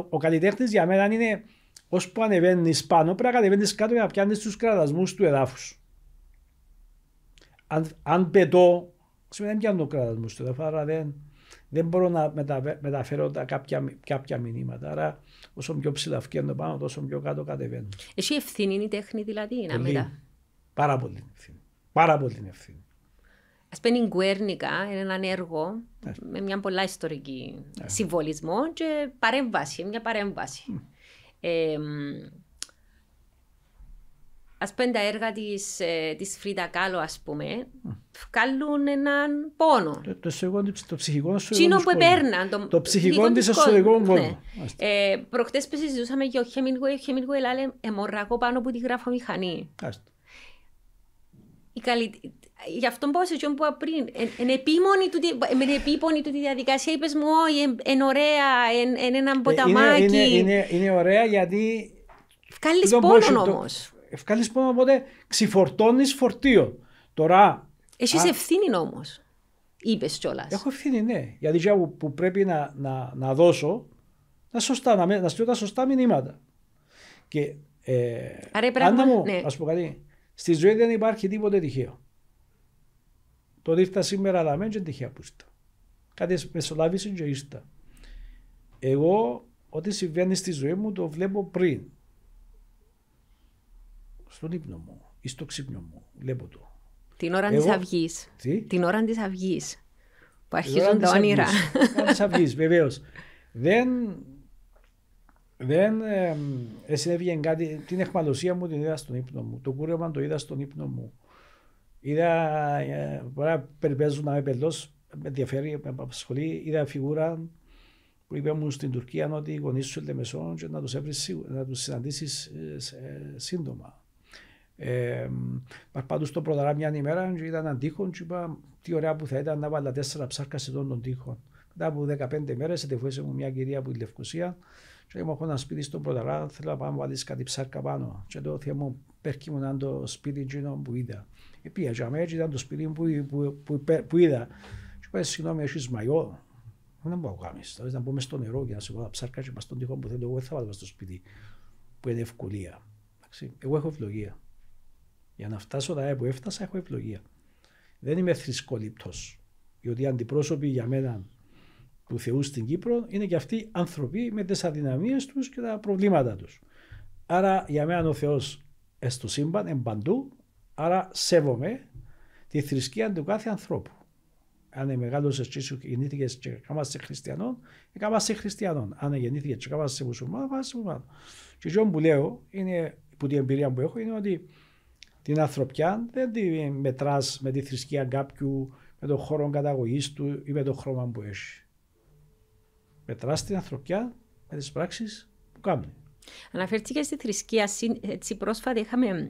ο, ο καλλιτέχνης για μένα είναι που ανεβαίνει πάνω, πρέπει να κατεβαίνεις κάτω για να πιάνεις τους κραδασμού του εδάφους. Αν, αν πετώ Σήμερα δεν πιάνω το κράτος μου στο τέφα, άρα δεν, δεν μπορώ να μεταφέρω τα κάποια, κάποια μηνύματα. Άρα όσο πιο ψηλά φτιάχνω πάνω, τόσο πιο κάτω κατεβαίνω. Εσύ ευθύνη είναι η τέχνη δηλαδή, πολύ, να μετά. Πάρα πολύ ευθύνη. Πάρα πολύ ευθύνη. Ας πούμε, η Γκουέρνικα είναι ένα έργο ναι. με μια πολλά ιστορική ναι. συμβολισμό και παρέμβαση, μια παρέμβαση. Mm. Ε, α πούμε τα έργα της ε, Φρίτα Κάλλο ας πούμε mm. βγάλουν έναν πόνο. Το, το, το, ψυχικό σου Τσίνο που επέρνα. Το, το ψυχικό της εσωτερικών πόνο. Ναι. Ε, προχτές που συζητούσαμε και ο Χέμιλγουέ, ο Χέμιλγουέ λέει εμορραγώ πάνω από τη γράφω μηχανή. Η καλή... Γι' αυτό πω σε ποιον που πριν, εν, την τούτη, του επίμονη τη διαδικασία είπες μου όχι, εν, ωραία, εν, ένα έναν ε, ποταμάκι. Είναι, είναι, είναι, είναι ωραία γιατί... Βγάλεις πόνο όμω ευκάλεις πόνο, οπότε ξυφορτώνει φορτίο. Τώρα... Έχεις α... ευθύνη όμως. Είπες κιόλας. Έχω ευθύνη, ναι. Γιατί τη που, που πρέπει να, να, να δώσω, να, σωστά, να, να στείλω τα σωστά μηνύματα. Και, ε, Άρα, πράγμα, μου, ναι. ας πω κάτι, στη ζωή δεν υπάρχει τίποτε τυχαίο. Το ότι ήρθα σήμερα αλλά δεν τυχαία που ήρθα. Κάτι μεσολάβησε και ήρθα. Εγώ ό,τι συμβαίνει στη ζωή μου το βλέπω πριν στον ύπνο μου ή στο ξύπνο μου. Βλέπω το. Την ώρα της αυγής. Την ώρα της αυγής. Που αρχίζουν τα όνειρα. Την ώρα της αυγής, βεβαίως. Δεν. Δεν ε, ε, συνέβη κάτι. Την εχμαλωσία μου την είδα στον ύπνο μου. Το κούρεμα το είδα στον ύπνο μου. Είδα. Ε, μπορεί να περιπέζουν να με πελώ. Με ενδιαφέρει, με απασχολεί. Είδα φιγούρα που είπε μου στην Τουρκία ότι οι γονείς σου είναι μεσόν και να τους συναντήσεις ε, ε, σύντομα. Ε, Παρπάντου στο πρωταρά μια ημέρα και ήταν αντίχον και είπα τι ωραία που θα ήταν να βάλω τέσσερα ψάρκα σε τον τείχον. Μετά από 15 μέρε ετεφούσε μου μια κυρία από τη Λευκοσία και μου έχω ένα σπίτι στον Πρωταρά, θέλω να πάω να βάλεις κάτι ψάρκα πάνω. Και το θέμα μου πέρκει μου να το σπίτι εκείνο που είδα. Ε, πήγα και αμέσως ήταν το σπίτι που, που, που, που που είδα. Και είπα, συγγνώμη, έχεις μαγιό. Δεν μπορώ να κάνεις, θα να μπούμε στο νερό για να σου βάλω ψάρκα και πας στον τυχόν που θέλω, εγώ θα βάλω στο σπίτι που είναι ευκολία. Εγώ έχω ευλογία. Για να φτάσω τα έφτασα, έχω ευλογία. Δεν είμαι θρησκολήπτος. Διότι οι αντιπρόσωποι για μένα του Θεού στην Κύπρο είναι και αυτοί άνθρωποι με τις αδυναμίες τους και τα προβλήματά τους. Άρα για μένα ο Θεός στο σύμπαν, εν παντού, άρα σέβομαι τη θρησκεία του κάθε ανθρώπου. Αν μεγάλο και σου γεννήθηκες και χριστιανών χριστιανό, σε χριστιανών. Αν γεννήθηκες και σε μουσουλμάνο, σε μουσουλμάνο. Και αυτό που λέω, είναι, που την εμπειρία που έχω, είναι ότι την ανθρωπιά δεν τη μετράς με τη θρησκεία κάποιου, με τον χώρο καταγωγής του ή με το χρώμα που έχει. Μετράς την ανθρωπιά με τις πράξεις που κάνει. Αναφέρθηκε στη θρησκεία. Έτσι, πρόσφατα είχαμε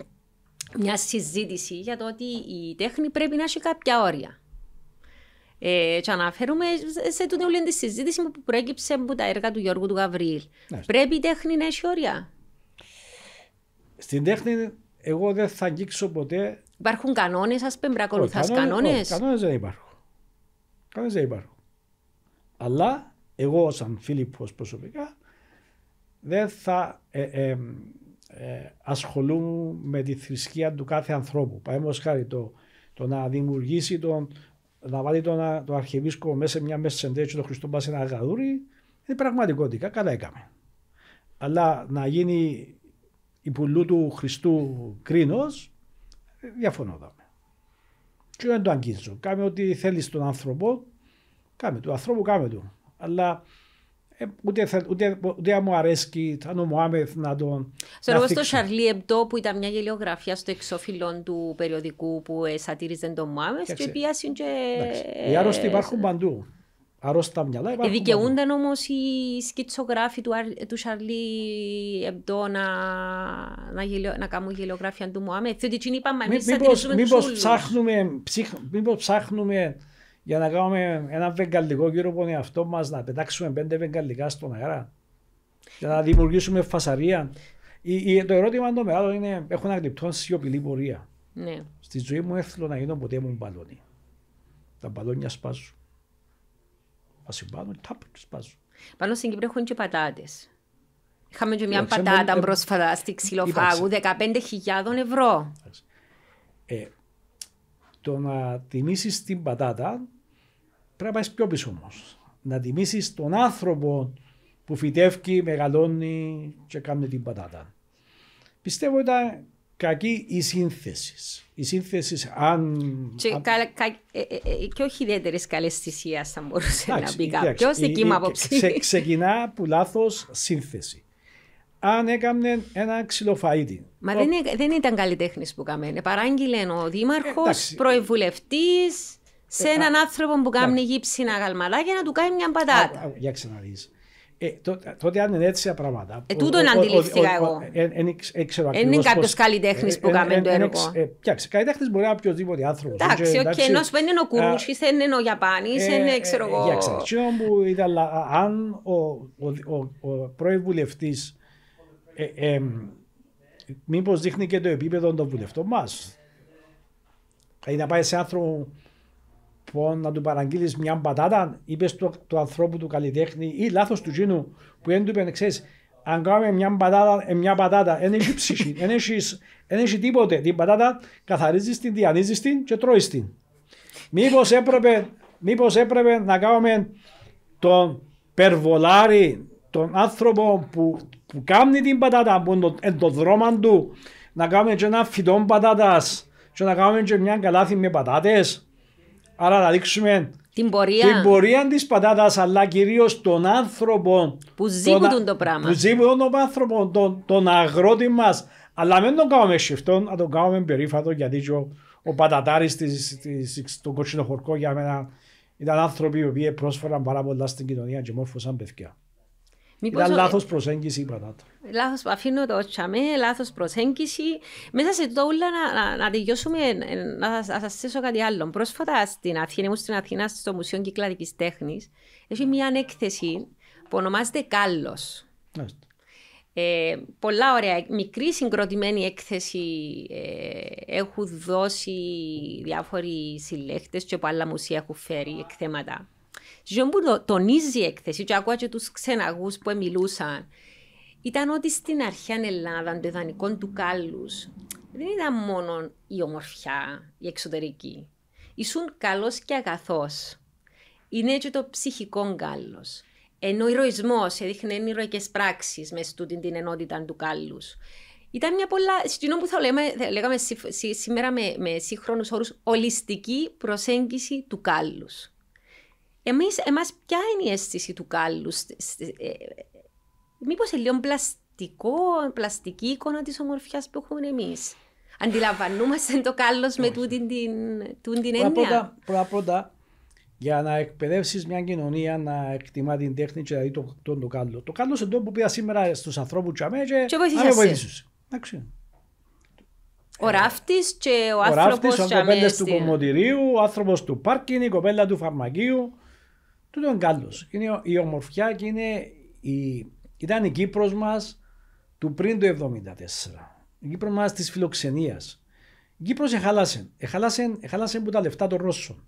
μια συζήτηση για το ότι η τέχνη πρέπει να έχει κάποια όρια. Ε, και αναφέρουμε σε τούτη όλη τη συζήτηση που προέκυψε από τα έργα του Γιώργου του Γαβρίλ. Ναι. Πρέπει η τέχνη να έχει όρια. Στην τέχνη εγώ δεν θα αγγίξω ποτέ. Υπάρχουν κανόνες, ας πούμε, να ακολουθά κανόνες. Κανόνες δεν υπάρχουν. Κανόνες δεν υπάρχουν. Αλλά εγώ, σαν Φίλιππος προσωπικά, δεν θα ε, ε, ε ασχολούμαι με τη θρησκεία του κάθε ανθρώπου. Παραδείγματος χάρη το, να δημιουργήσει τον. Να βάλει τον, τον Αρχιεπίσκοπο μέσα σε μια μέσα σεντέτσι του Χριστό σε ένα αγαδούρι είναι πραγματικότητα. Καλά έκαμε. Αλλά να γίνει η πουλού του Χριστού κρίνος, διαφωνώ εδώ. Και δεν το αγγίζω. Κάμε ό,τι θέλεις στον άνθρωπο, κάμε του. Ανθρώπου κάμε του. Αλλά ε, ούτε, θα ούτε, ούτε μου αρέσει, θα ο Μωάμεθ να τον. Σε εγώ στο Σαρλί Εμπτό που ήταν μια γελιογραφία στο εξώφυλλο του περιοδικού που ε, τον Μωάμεθ και, πια πιάσουν και. Οι άρρωστοι υπάρχουν παντού αρρώστα μυαλά. Ε, δικαιούνταν όμως οι σκητσογράφοι του, του Σαρλί Εμπτό να, να, γελιο, να κάνουν γελιογράφια του Μωάμετ. ότι την είπαμε εμείς να μήπως ψάχνουμε, μήπως ψάχνουμε για να κάνουμε ένα βεγγαλικό γύρω από τον εαυτό μας, να πετάξουμε πέντε βεγγαλικά στον αέρα. Για να δημιουργήσουμε φασαρία. Η, η, το ερώτημα το μεγάλο είναι: Έχω να γλυπτώ σιωπηλή πορεία. Ναι. Στη ζωή μου έθελα να γίνω ποτέ μου μπαλόνι. Τα μπαλόνια σπάζουν. Πάνω στην Κύπρο έχουν και πατάτες. Είχαμε και μια ε, πατάτα ε, πρόσφατα στη ε, ξυλοφάγου, 15.000 ευρώ. το να τιμήσεις την πατάτα πρέπει να πάεις πιο πίσω Να τιμήσεις τον άνθρωπο που φυτεύει, μεγαλώνει και κάνει την πατάτα. Πιστεύω ότι κακή η σύνθεσης. Η σύνθεσης, αν. Και, αν... Κα, κα, ε, ε, ε όχι ιδιαίτερη καλή θυσία, θα μπορούσε να μπει κάποιο. Δική μου άποψη. Ξε, ξεκινά που λάθος σύνθεση. Αν έκαμνε ένα ξυλοφαίδι. Μα δεν, ήταν καλλιτέχνης που κάμενε. Παράγγειλε ο Δήμαρχο, ε- προεβουλευτή, σε έναν ε- άνθρωπο που κάνει γαλμαλά για να του κάνει μια πατάτα. Για ξαναδείς. Ε, τότε, αν είναι έτσι τα πράγματα. Ε, τούτον αντιλήφθηκα εγώ. Δεν είναι κάποιο καλλιτέχνης ε, που ε, κάνει το έργο. Φτιάξει, ε, καλλιτέχνης μπορεί να είναι οποιοδήποτε άνθρωπος. Εντάξει, ο κενό δεν είναι ο Κουρούτσι, δεν είναι ο Γιαπάνης, δεν ξέρω εγώ. που ήταν, αν ο πρώην βουλευτής. Μήπως δείχνει και το επίπεδο των βουλευτών μας. Δηλαδή να πάει σε άνθρωπο Λοιπόν, να του παραγγείλεις μια πατάτα, είπε του, το ανθρώπου του καλλιτέχνη ή λάθος του Τζίνου που δεν του είπε, ξέρεις, αν κάνουμε μια πατάτα, ε, μια πατάτα, δεν έχει ψυχή, δεν έχει τίποτε. Την πατάτα καθαρίζεις την, διανύζει την και τρώεις την. Μήπως έπρεπε, μήπως έπρεπε να κάνουμε τον περβολάρι, τον άνθρωπο που, που κάνει την πατάτα, που το, εν το δρόμο του, να κάνουμε και ένα φυτό πατάτα, και να κάνουμε και μια καλάθι με πατάτες. Άρα να δείξουμε την πορεία, την πορεία της πατάτας αλλά κυρίως των άνθρωπων που ζημούν το πράγμα. Που ζημούν τον άνθρωπο, τον, τον αγρότη μας. Αλλά δεν τον κάνουμε σιφτό, να τον κάνουμε περίφατο γιατί ο, ο πατατάρης της, της, των για μένα ήταν άνθρωποι οι οποίοι πρόσφεραν πάρα πολλά στην κοινωνία και μόρφωσαν παιδιά. Μήπως Ήταν λάθος προσέγγιση η πατάτα. Λάθος, αφήνω το τσαμέ, λάθος προσέγγιση. Μέσα σε το όλα να, να, να τελειώσουμε, ε, ε, να, να σας θέσω κάτι άλλο. Πρόσφατα στην Αθήνα, στην Αθήνα στο Μουσείο Κυκλαδικής Τέχνης, έχει ναι. μια έκθεση που ονομάζεται Κάλλος. Ε, πολλά ωραία, μικρή συγκροτημένη έκθεση έχουν δώσει διάφοροι συλλέχτες και από άλλα μουσεία έχουν φέρει εκθέματα. Και που τονίζει η έκθεση, και ακούω και τους ξεναγούς που μιλούσαν, ήταν ότι στην αρχαία Ελλάδα το ιδανικό του καλούς, δεν ήταν μόνο η ομορφιά, η εξωτερική. Ήσουν καλός και αγαθός. Είναι έτσι το ψυχικό καλός. Ενώ ο ηρωισμός έδειχνε ηρωικές πράξεις μέσα τούτη την ενότητα του καλούς. Ήταν μια πολλά, στην που θα θα λέγαμε σήμερα με, με σύγχρονους όρους, ολιστική προσέγγιση του καλούς. Εμείς, εμάς ποια είναι η αίσθηση του κάλλου, ε, ε, μήπως είναι λίγο πλαστικό, πλαστική εικόνα της ομορφιάς που έχουμε εμείς. Αντιλαμβανόμαστε το κάλλος με τούτη την, την έννοια. Πρώτα πρώτα, για να εκπαιδεύσεις μια κοινωνία να εκτιμά την τέχνη και δηλαδή τον το, το κάλλο. Το κάλλος είναι το που πήγα σήμερα στους ανθρώπους του Αμέτζε. και να Ο ε, ράφτης και ο άνθρωπο. Ο ράφτης, ο κοπέλα του κομμωτηρίου, ο άνθρωπος του πάρκινγκ, η κοπέλα του φαρμακείου. Τούτο είναι κάλος. Είναι η ομορφιά και είναι η... ήταν η Κύπρος μας του πριν του 1974. Η Κύπρος μας της φιλοξενίας. Η Κύπρος εχάλασε. Εχάλασε, εχάλασε που τα λεφτά των Ρώσων.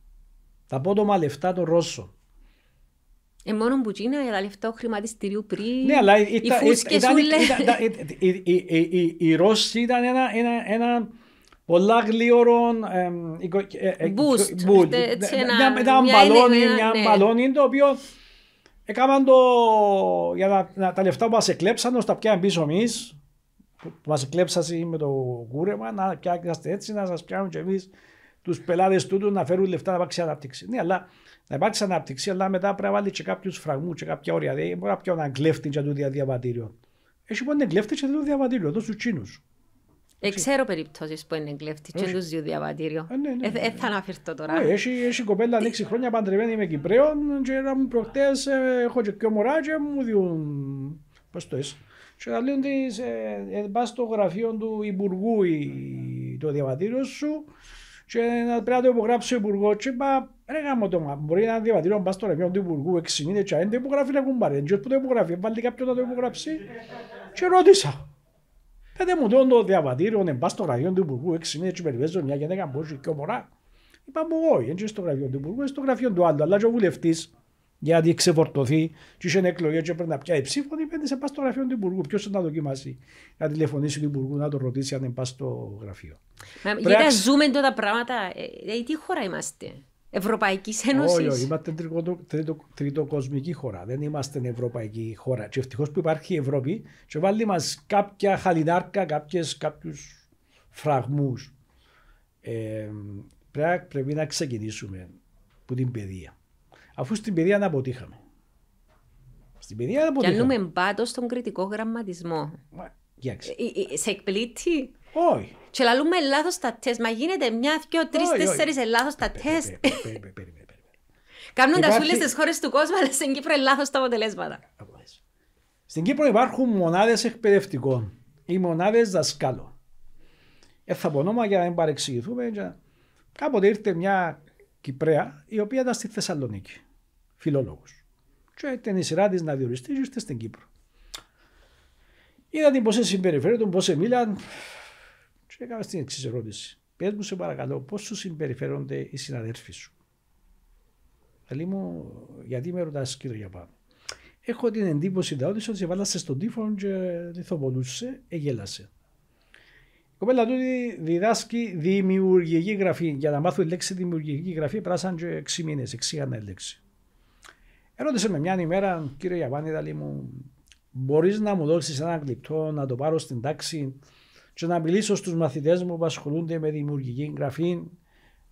Τα απότομα λεφτά των Ρώσων. Ε, μόνο που τσίνα, αλλά λεφτά χρηματιστηρίου πριν. Ναι, αλλά οι Ρώσοι ήταν ένα, ένα πολλά γλύωρων Μπούστ. ένα μπαλόνι το οποίο έκαναν το για τα λεφτά που μας εκλέψαν να τα πιάνουμε πίσω εμείς που μας εκλέψαν με το κούρεμα να πιάσετε έτσι να σας πιάνουν και εμείς τους πελάτες τούτου να φέρουν λεφτά να υπάρξει ανάπτυξη. Ναι, αλλά να υπάρξει ανάπτυξη, αλλά μετά πρέπει να βάλει και κάποιου φραγμού και κάποια όρια. Δεν μπορεί να πιάνει έναν κλέφτη για το διαβατήριο. Έχει μόνο κλέφτη και το διαβατήριο, εδώ στου Τσίνου. Ε, ξέρω περιπτώσεις που είναι εγκλέφτη και τους δύο διαβατήριο. Δεν ναι, ναι, ε, ναι, ε, θα αναφερθώ τώρα. Έχει κοπέλα 6 χρόνια παντρεμένη με Κυπρέων και να μου προχτές έχω και πιο μωρά και μου διούν. Πώς το είσαι. Και θα λέουν ότι πα στο γραφείο του Υπουργού το διαβατήριο σου και να πρέπει να το υπογράψει ο Υπουργός. Και είπα, ρε γάμο το μα, μπορεί να διαβατήριο να πας στο γραφείο του Υπουργού, εξημείνεται και αν δεν υπογράφει να κουμπάρει. Και που το υπογράφει, βάλει κάποιον να το υπογράψει. Και ρώτησα, ε, δεν μου δίνουν το διαβατήριο, δεν πας στο γραφείο του Υπουργού, έξι είναι έτσι περιβέζω μια γυναίκα που έχει και μωρά. Είπα μου όχι, δεν στο γραφείο του Υπουργού, στο γραφείο του άλλου, αλλά και ο βουλευτής γιατί ξεφορτωθεί και είχε εκλογέ και πρέπει να πιάει ψήφο, είπε σε πάω στο γραφείο του Υπουργού. Ποιος θα δοκιμάσει να τηλεφωνήσει του Υπουργού να το ρωτήσει αν δεν πάω στο γραφείο. Μα, Πράξ... Γιατί ζούμε τώρα πράγματα, ε, ε, ε, τι χώρα είμαστε. Ευρωπαϊκής Ένωση. Όχι, είμαστε τριτοκοσμική χώρα. Δεν είμαστε ευρωπαϊκή χώρα. Και ευτυχώς που υπάρχει η Ευρώπη, και βάλει μας κάποια χαλινάρκα, κάποιους φραγμούς. Ε, πρέπει, να ξεκινήσουμε από την παιδεία. Αφού στην παιδεία να αποτύχαμε. Στην παιδεία να αποτύχαμε. Κάνουμε πάντω στον κριτικό γραμματισμό. Μα, ε, ε, σε εκπλήττει. Όχι. Και λαλούμε λάθος τα τεστ. Μα γίνεται μια, δυο, τρεις, τέσσερι λάθος τα τεστ. Κάνουν τα σούλε στι χώρες του κόσμου, αλλά στην Κύπρο είναι λάθο τα αποτελέσματα. Στην Κύπρο υπάρχουν μονάδες εκπαιδευτικών ή μονάδες δασκάλων. Ε, θα νόμα για να μην παρεξηγηθούμε. Κάποτε ήρθε μια Κυπρέα η οποία ήταν στη Θεσσαλονίκη, φιλόλογο. Και ήταν η σειρά της να διοριστεί, ήρθε στην Κύπρο. Είδα την πώ συμπεριφέρονταν, πώ μίλαν, και έκανα στην εξή ερώτηση. Πες μου, σε παρακαλώ, πώς σου συμπεριφέρονται οι συναδέλφοι σου. Καλή μου, γιατί με ρωτάς, κύριε Γιαπάνο. Έχω την εντύπωση ότι σε βάλασε στον τύφο και λιθοπολούσε, εγέλασε. Η κοπέλα του διδάσκει δημιουργική γραφή. Για να μάθω τη λέξη δημιουργική γραφή, πράσαν και 6 μήνε, 6 να λέξη. Ερώτησε με μια ημέρα, κύριε Γιαπάνη, δηλαδή μου, μπορείς να μου δώσεις ένα γλυπτό να το πάρω στην τάξη και να μιλήσω στους μαθητές μου που ασχολούνται με δημιουργική γραφή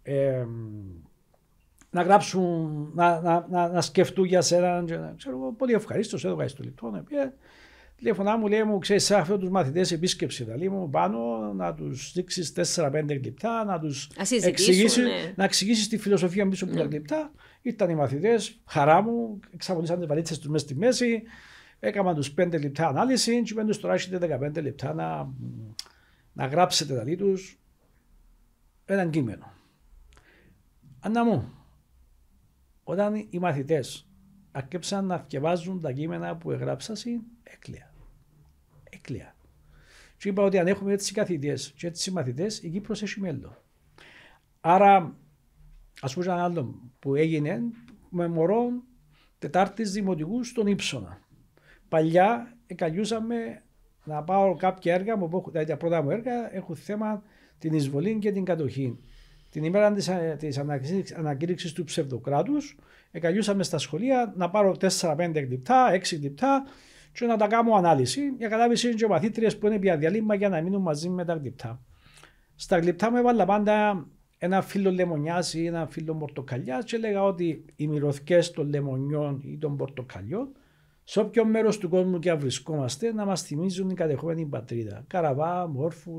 ε, να γράψουν, να, να, να, να σκεφτούν για σένα. να, ξέρω πολύ ευχαρίστως, έδωγα στο λεπτό. Ναι, ε, Τηλεφωνά μου λέει μου, ξέρεις, αυτό τους μαθητές επίσκεψη. λέει, μου πάνω να τους δείξεις 4-5 λεπτά, να τους εξηγήσει ναι. να εξηγήσεις τη φιλοσοφία πίσω από ναι. τα λεπτά. Ήταν οι μαθητές, χαρά μου, εξαγωνίσαν τις βαλίτσες τους μέσα στη μέση. Έκανα του 5 λεπτά ανάλυση, και μένουν τώρα 15 λεπτά να, να γράψετε δηλαδή του ένα κείμενο. Ανά μου, όταν οι μαθητές ακέψαν να διαβάζουν τα κείμενα που έγραψα, έκλαια. Έκλαια. Και είπα ότι αν έχουμε έτσι καθηγητέ και έτσι μαθητές, η Κύπρος έχει μέλλον. Άρα, ας πούμε, ένα άλλο που έγινε με μωρό Τετάρτης Δημοτικού στον Ήψονα. Παλιά εκαλούσαμε να πάω κάποια έργα μου, που, τα πρώτα μου έργα έχουν θέμα την εισβολή και την κατοχή. Την ημέρα της ε, ανακήρυξη του ψευδοκράτους, εγκαλούσαμε στα σχολεία να πάρω 4-5 εκδιπτά, 6 εκδιπτά, και να τα κάνω ανάλυση για είναι και μαθήτριε που είναι πια διαλύμα για να μείνουν μαζί με τα γλυπτά. Στα γλυπτά μου έβαλα πάντα ένα φύλλο λεμονιάς ή ένα φύλλο πορτοκαλιάς και έλεγα ότι οι μυρωδιέ των λεμονιών ή των πορτοκαλιών σε όποιο μέρος του κόσμου και αν βρισκόμαστε, να μας θυμίζουν η κατεχόμενη πατρίδα. Καραβά, Μόρφου,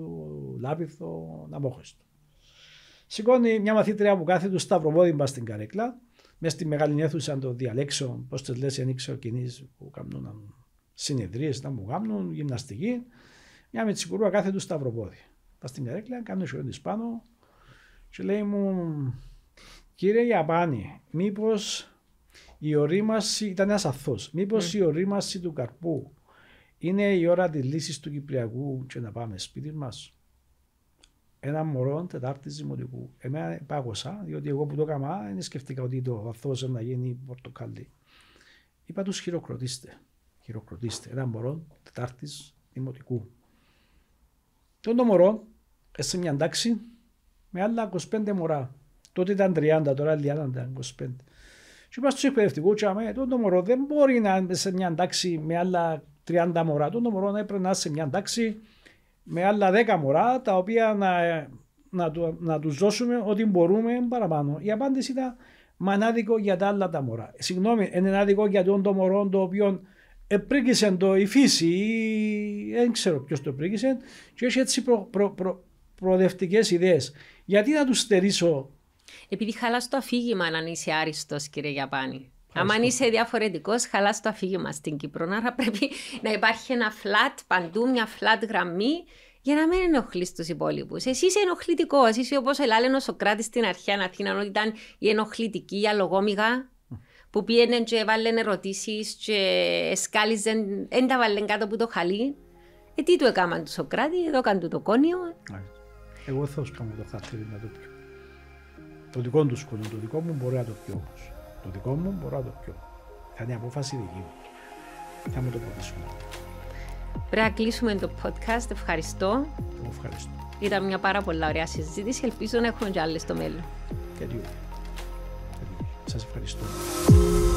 Λάπιθο, το. Σηκώνει μια μαθήτρια που κάθεται του σταυροβόδι στην καρέκλα, μέσα στη μεγάλη αίθουσα των διαλέξεων, πώς τις λες, ο κοινή που κάνουν συνεδρίες, να μου γάμνουν, γυμναστική. Μια με τσικουρούα κάθεται του σταυροπόδι. Πας στην καρέκλα, κάνω σου τη πάνω και λέει μου, κύριε μήπως η ορίμαση ήταν ένας αθό. Μήπως mm. Ναι. η ορίμαση του καρπού είναι η ώρα της λύσης του Κυπριακού και να πάμε σπίτι μας. Ένα μωρό Τετάρτης Δημοτικού. Εμένα πάγωσα, διότι εγώ που το έκανα δεν σκέφτηκα ότι το αθώζε να γίνει πορτοκαλί. Είπα τους χειροκροτήστε. Χειροκροτήστε. Ένα μωρό Τετάρτης Δημοτικού. Τον το μωρό, σε μια τάξη, με άλλα 25 μωρά. Τότε ήταν 30, τώρα είναι 25. Και είπα του εκπαιδευτικού, τσαμέ, αμέ, το μωρό δεν μπορεί να είναι σε μια τάξη με άλλα 30 μωρά. Το μωρό να έπρεπε να είναι σε μια τάξη με άλλα 10 μωρά, τα οποία να, ε, να, του, να τους δώσουμε ό,τι μπορούμε παραπάνω. Η απάντηση ήταν, μα είναι άδικο για τα άλλα τα μωρά. Ε, συγγνώμη, είναι άδικο για τον το μωρό το οποίο επρίγησε το η φύση ή δεν ξέρω ποιος το επρίγησε και έχει έτσι προ, προ, προ, προοδευτικές ιδέες. Γιατί να τους στερήσω επειδή χαλάς το αφήγημα αν είσαι άριστος, κύριε Γιαπάνη. Αν είσαι διαφορετικός, χαλάς το αφήγημα στην Κύπρο. Άρα πρέπει να υπάρχει ένα φλατ παντού, μια flat γραμμή για να μην ενοχλείς τους υπόλοιπους. Εσύ είσαι ενοχλητικός. Είσαι όπως ελάλε ο Σοκράτη στην αρχαία Αθήνα, ότι ήταν η ενοχλητική, η αλογόμηγα, που πήγαινε και έβαλε ερωτήσεις και σκάλιζε, δεν τα βάλε κάτω από το χαλί. Ε, τι του έκαναν του Σοκράτη, εδώ έκανε το κόνιο. Εγώ θα σου κάνω το χαρτί να το το δικό του το δικό μου μπορεί να το πιω Το δικό μου μπορεί να το πιω. Θα είναι απόφαση δική μου. Θα μου το ποτίσουμε. Πρέπει να κλείσουμε το podcast. Ευχαριστώ. Ευχαριστώ. Ήταν μια πάρα πολύ ωραία συζήτηση. Ελπίζω να έχουμε κι άλλες στο μέλλον. Και Σας ευχαριστώ.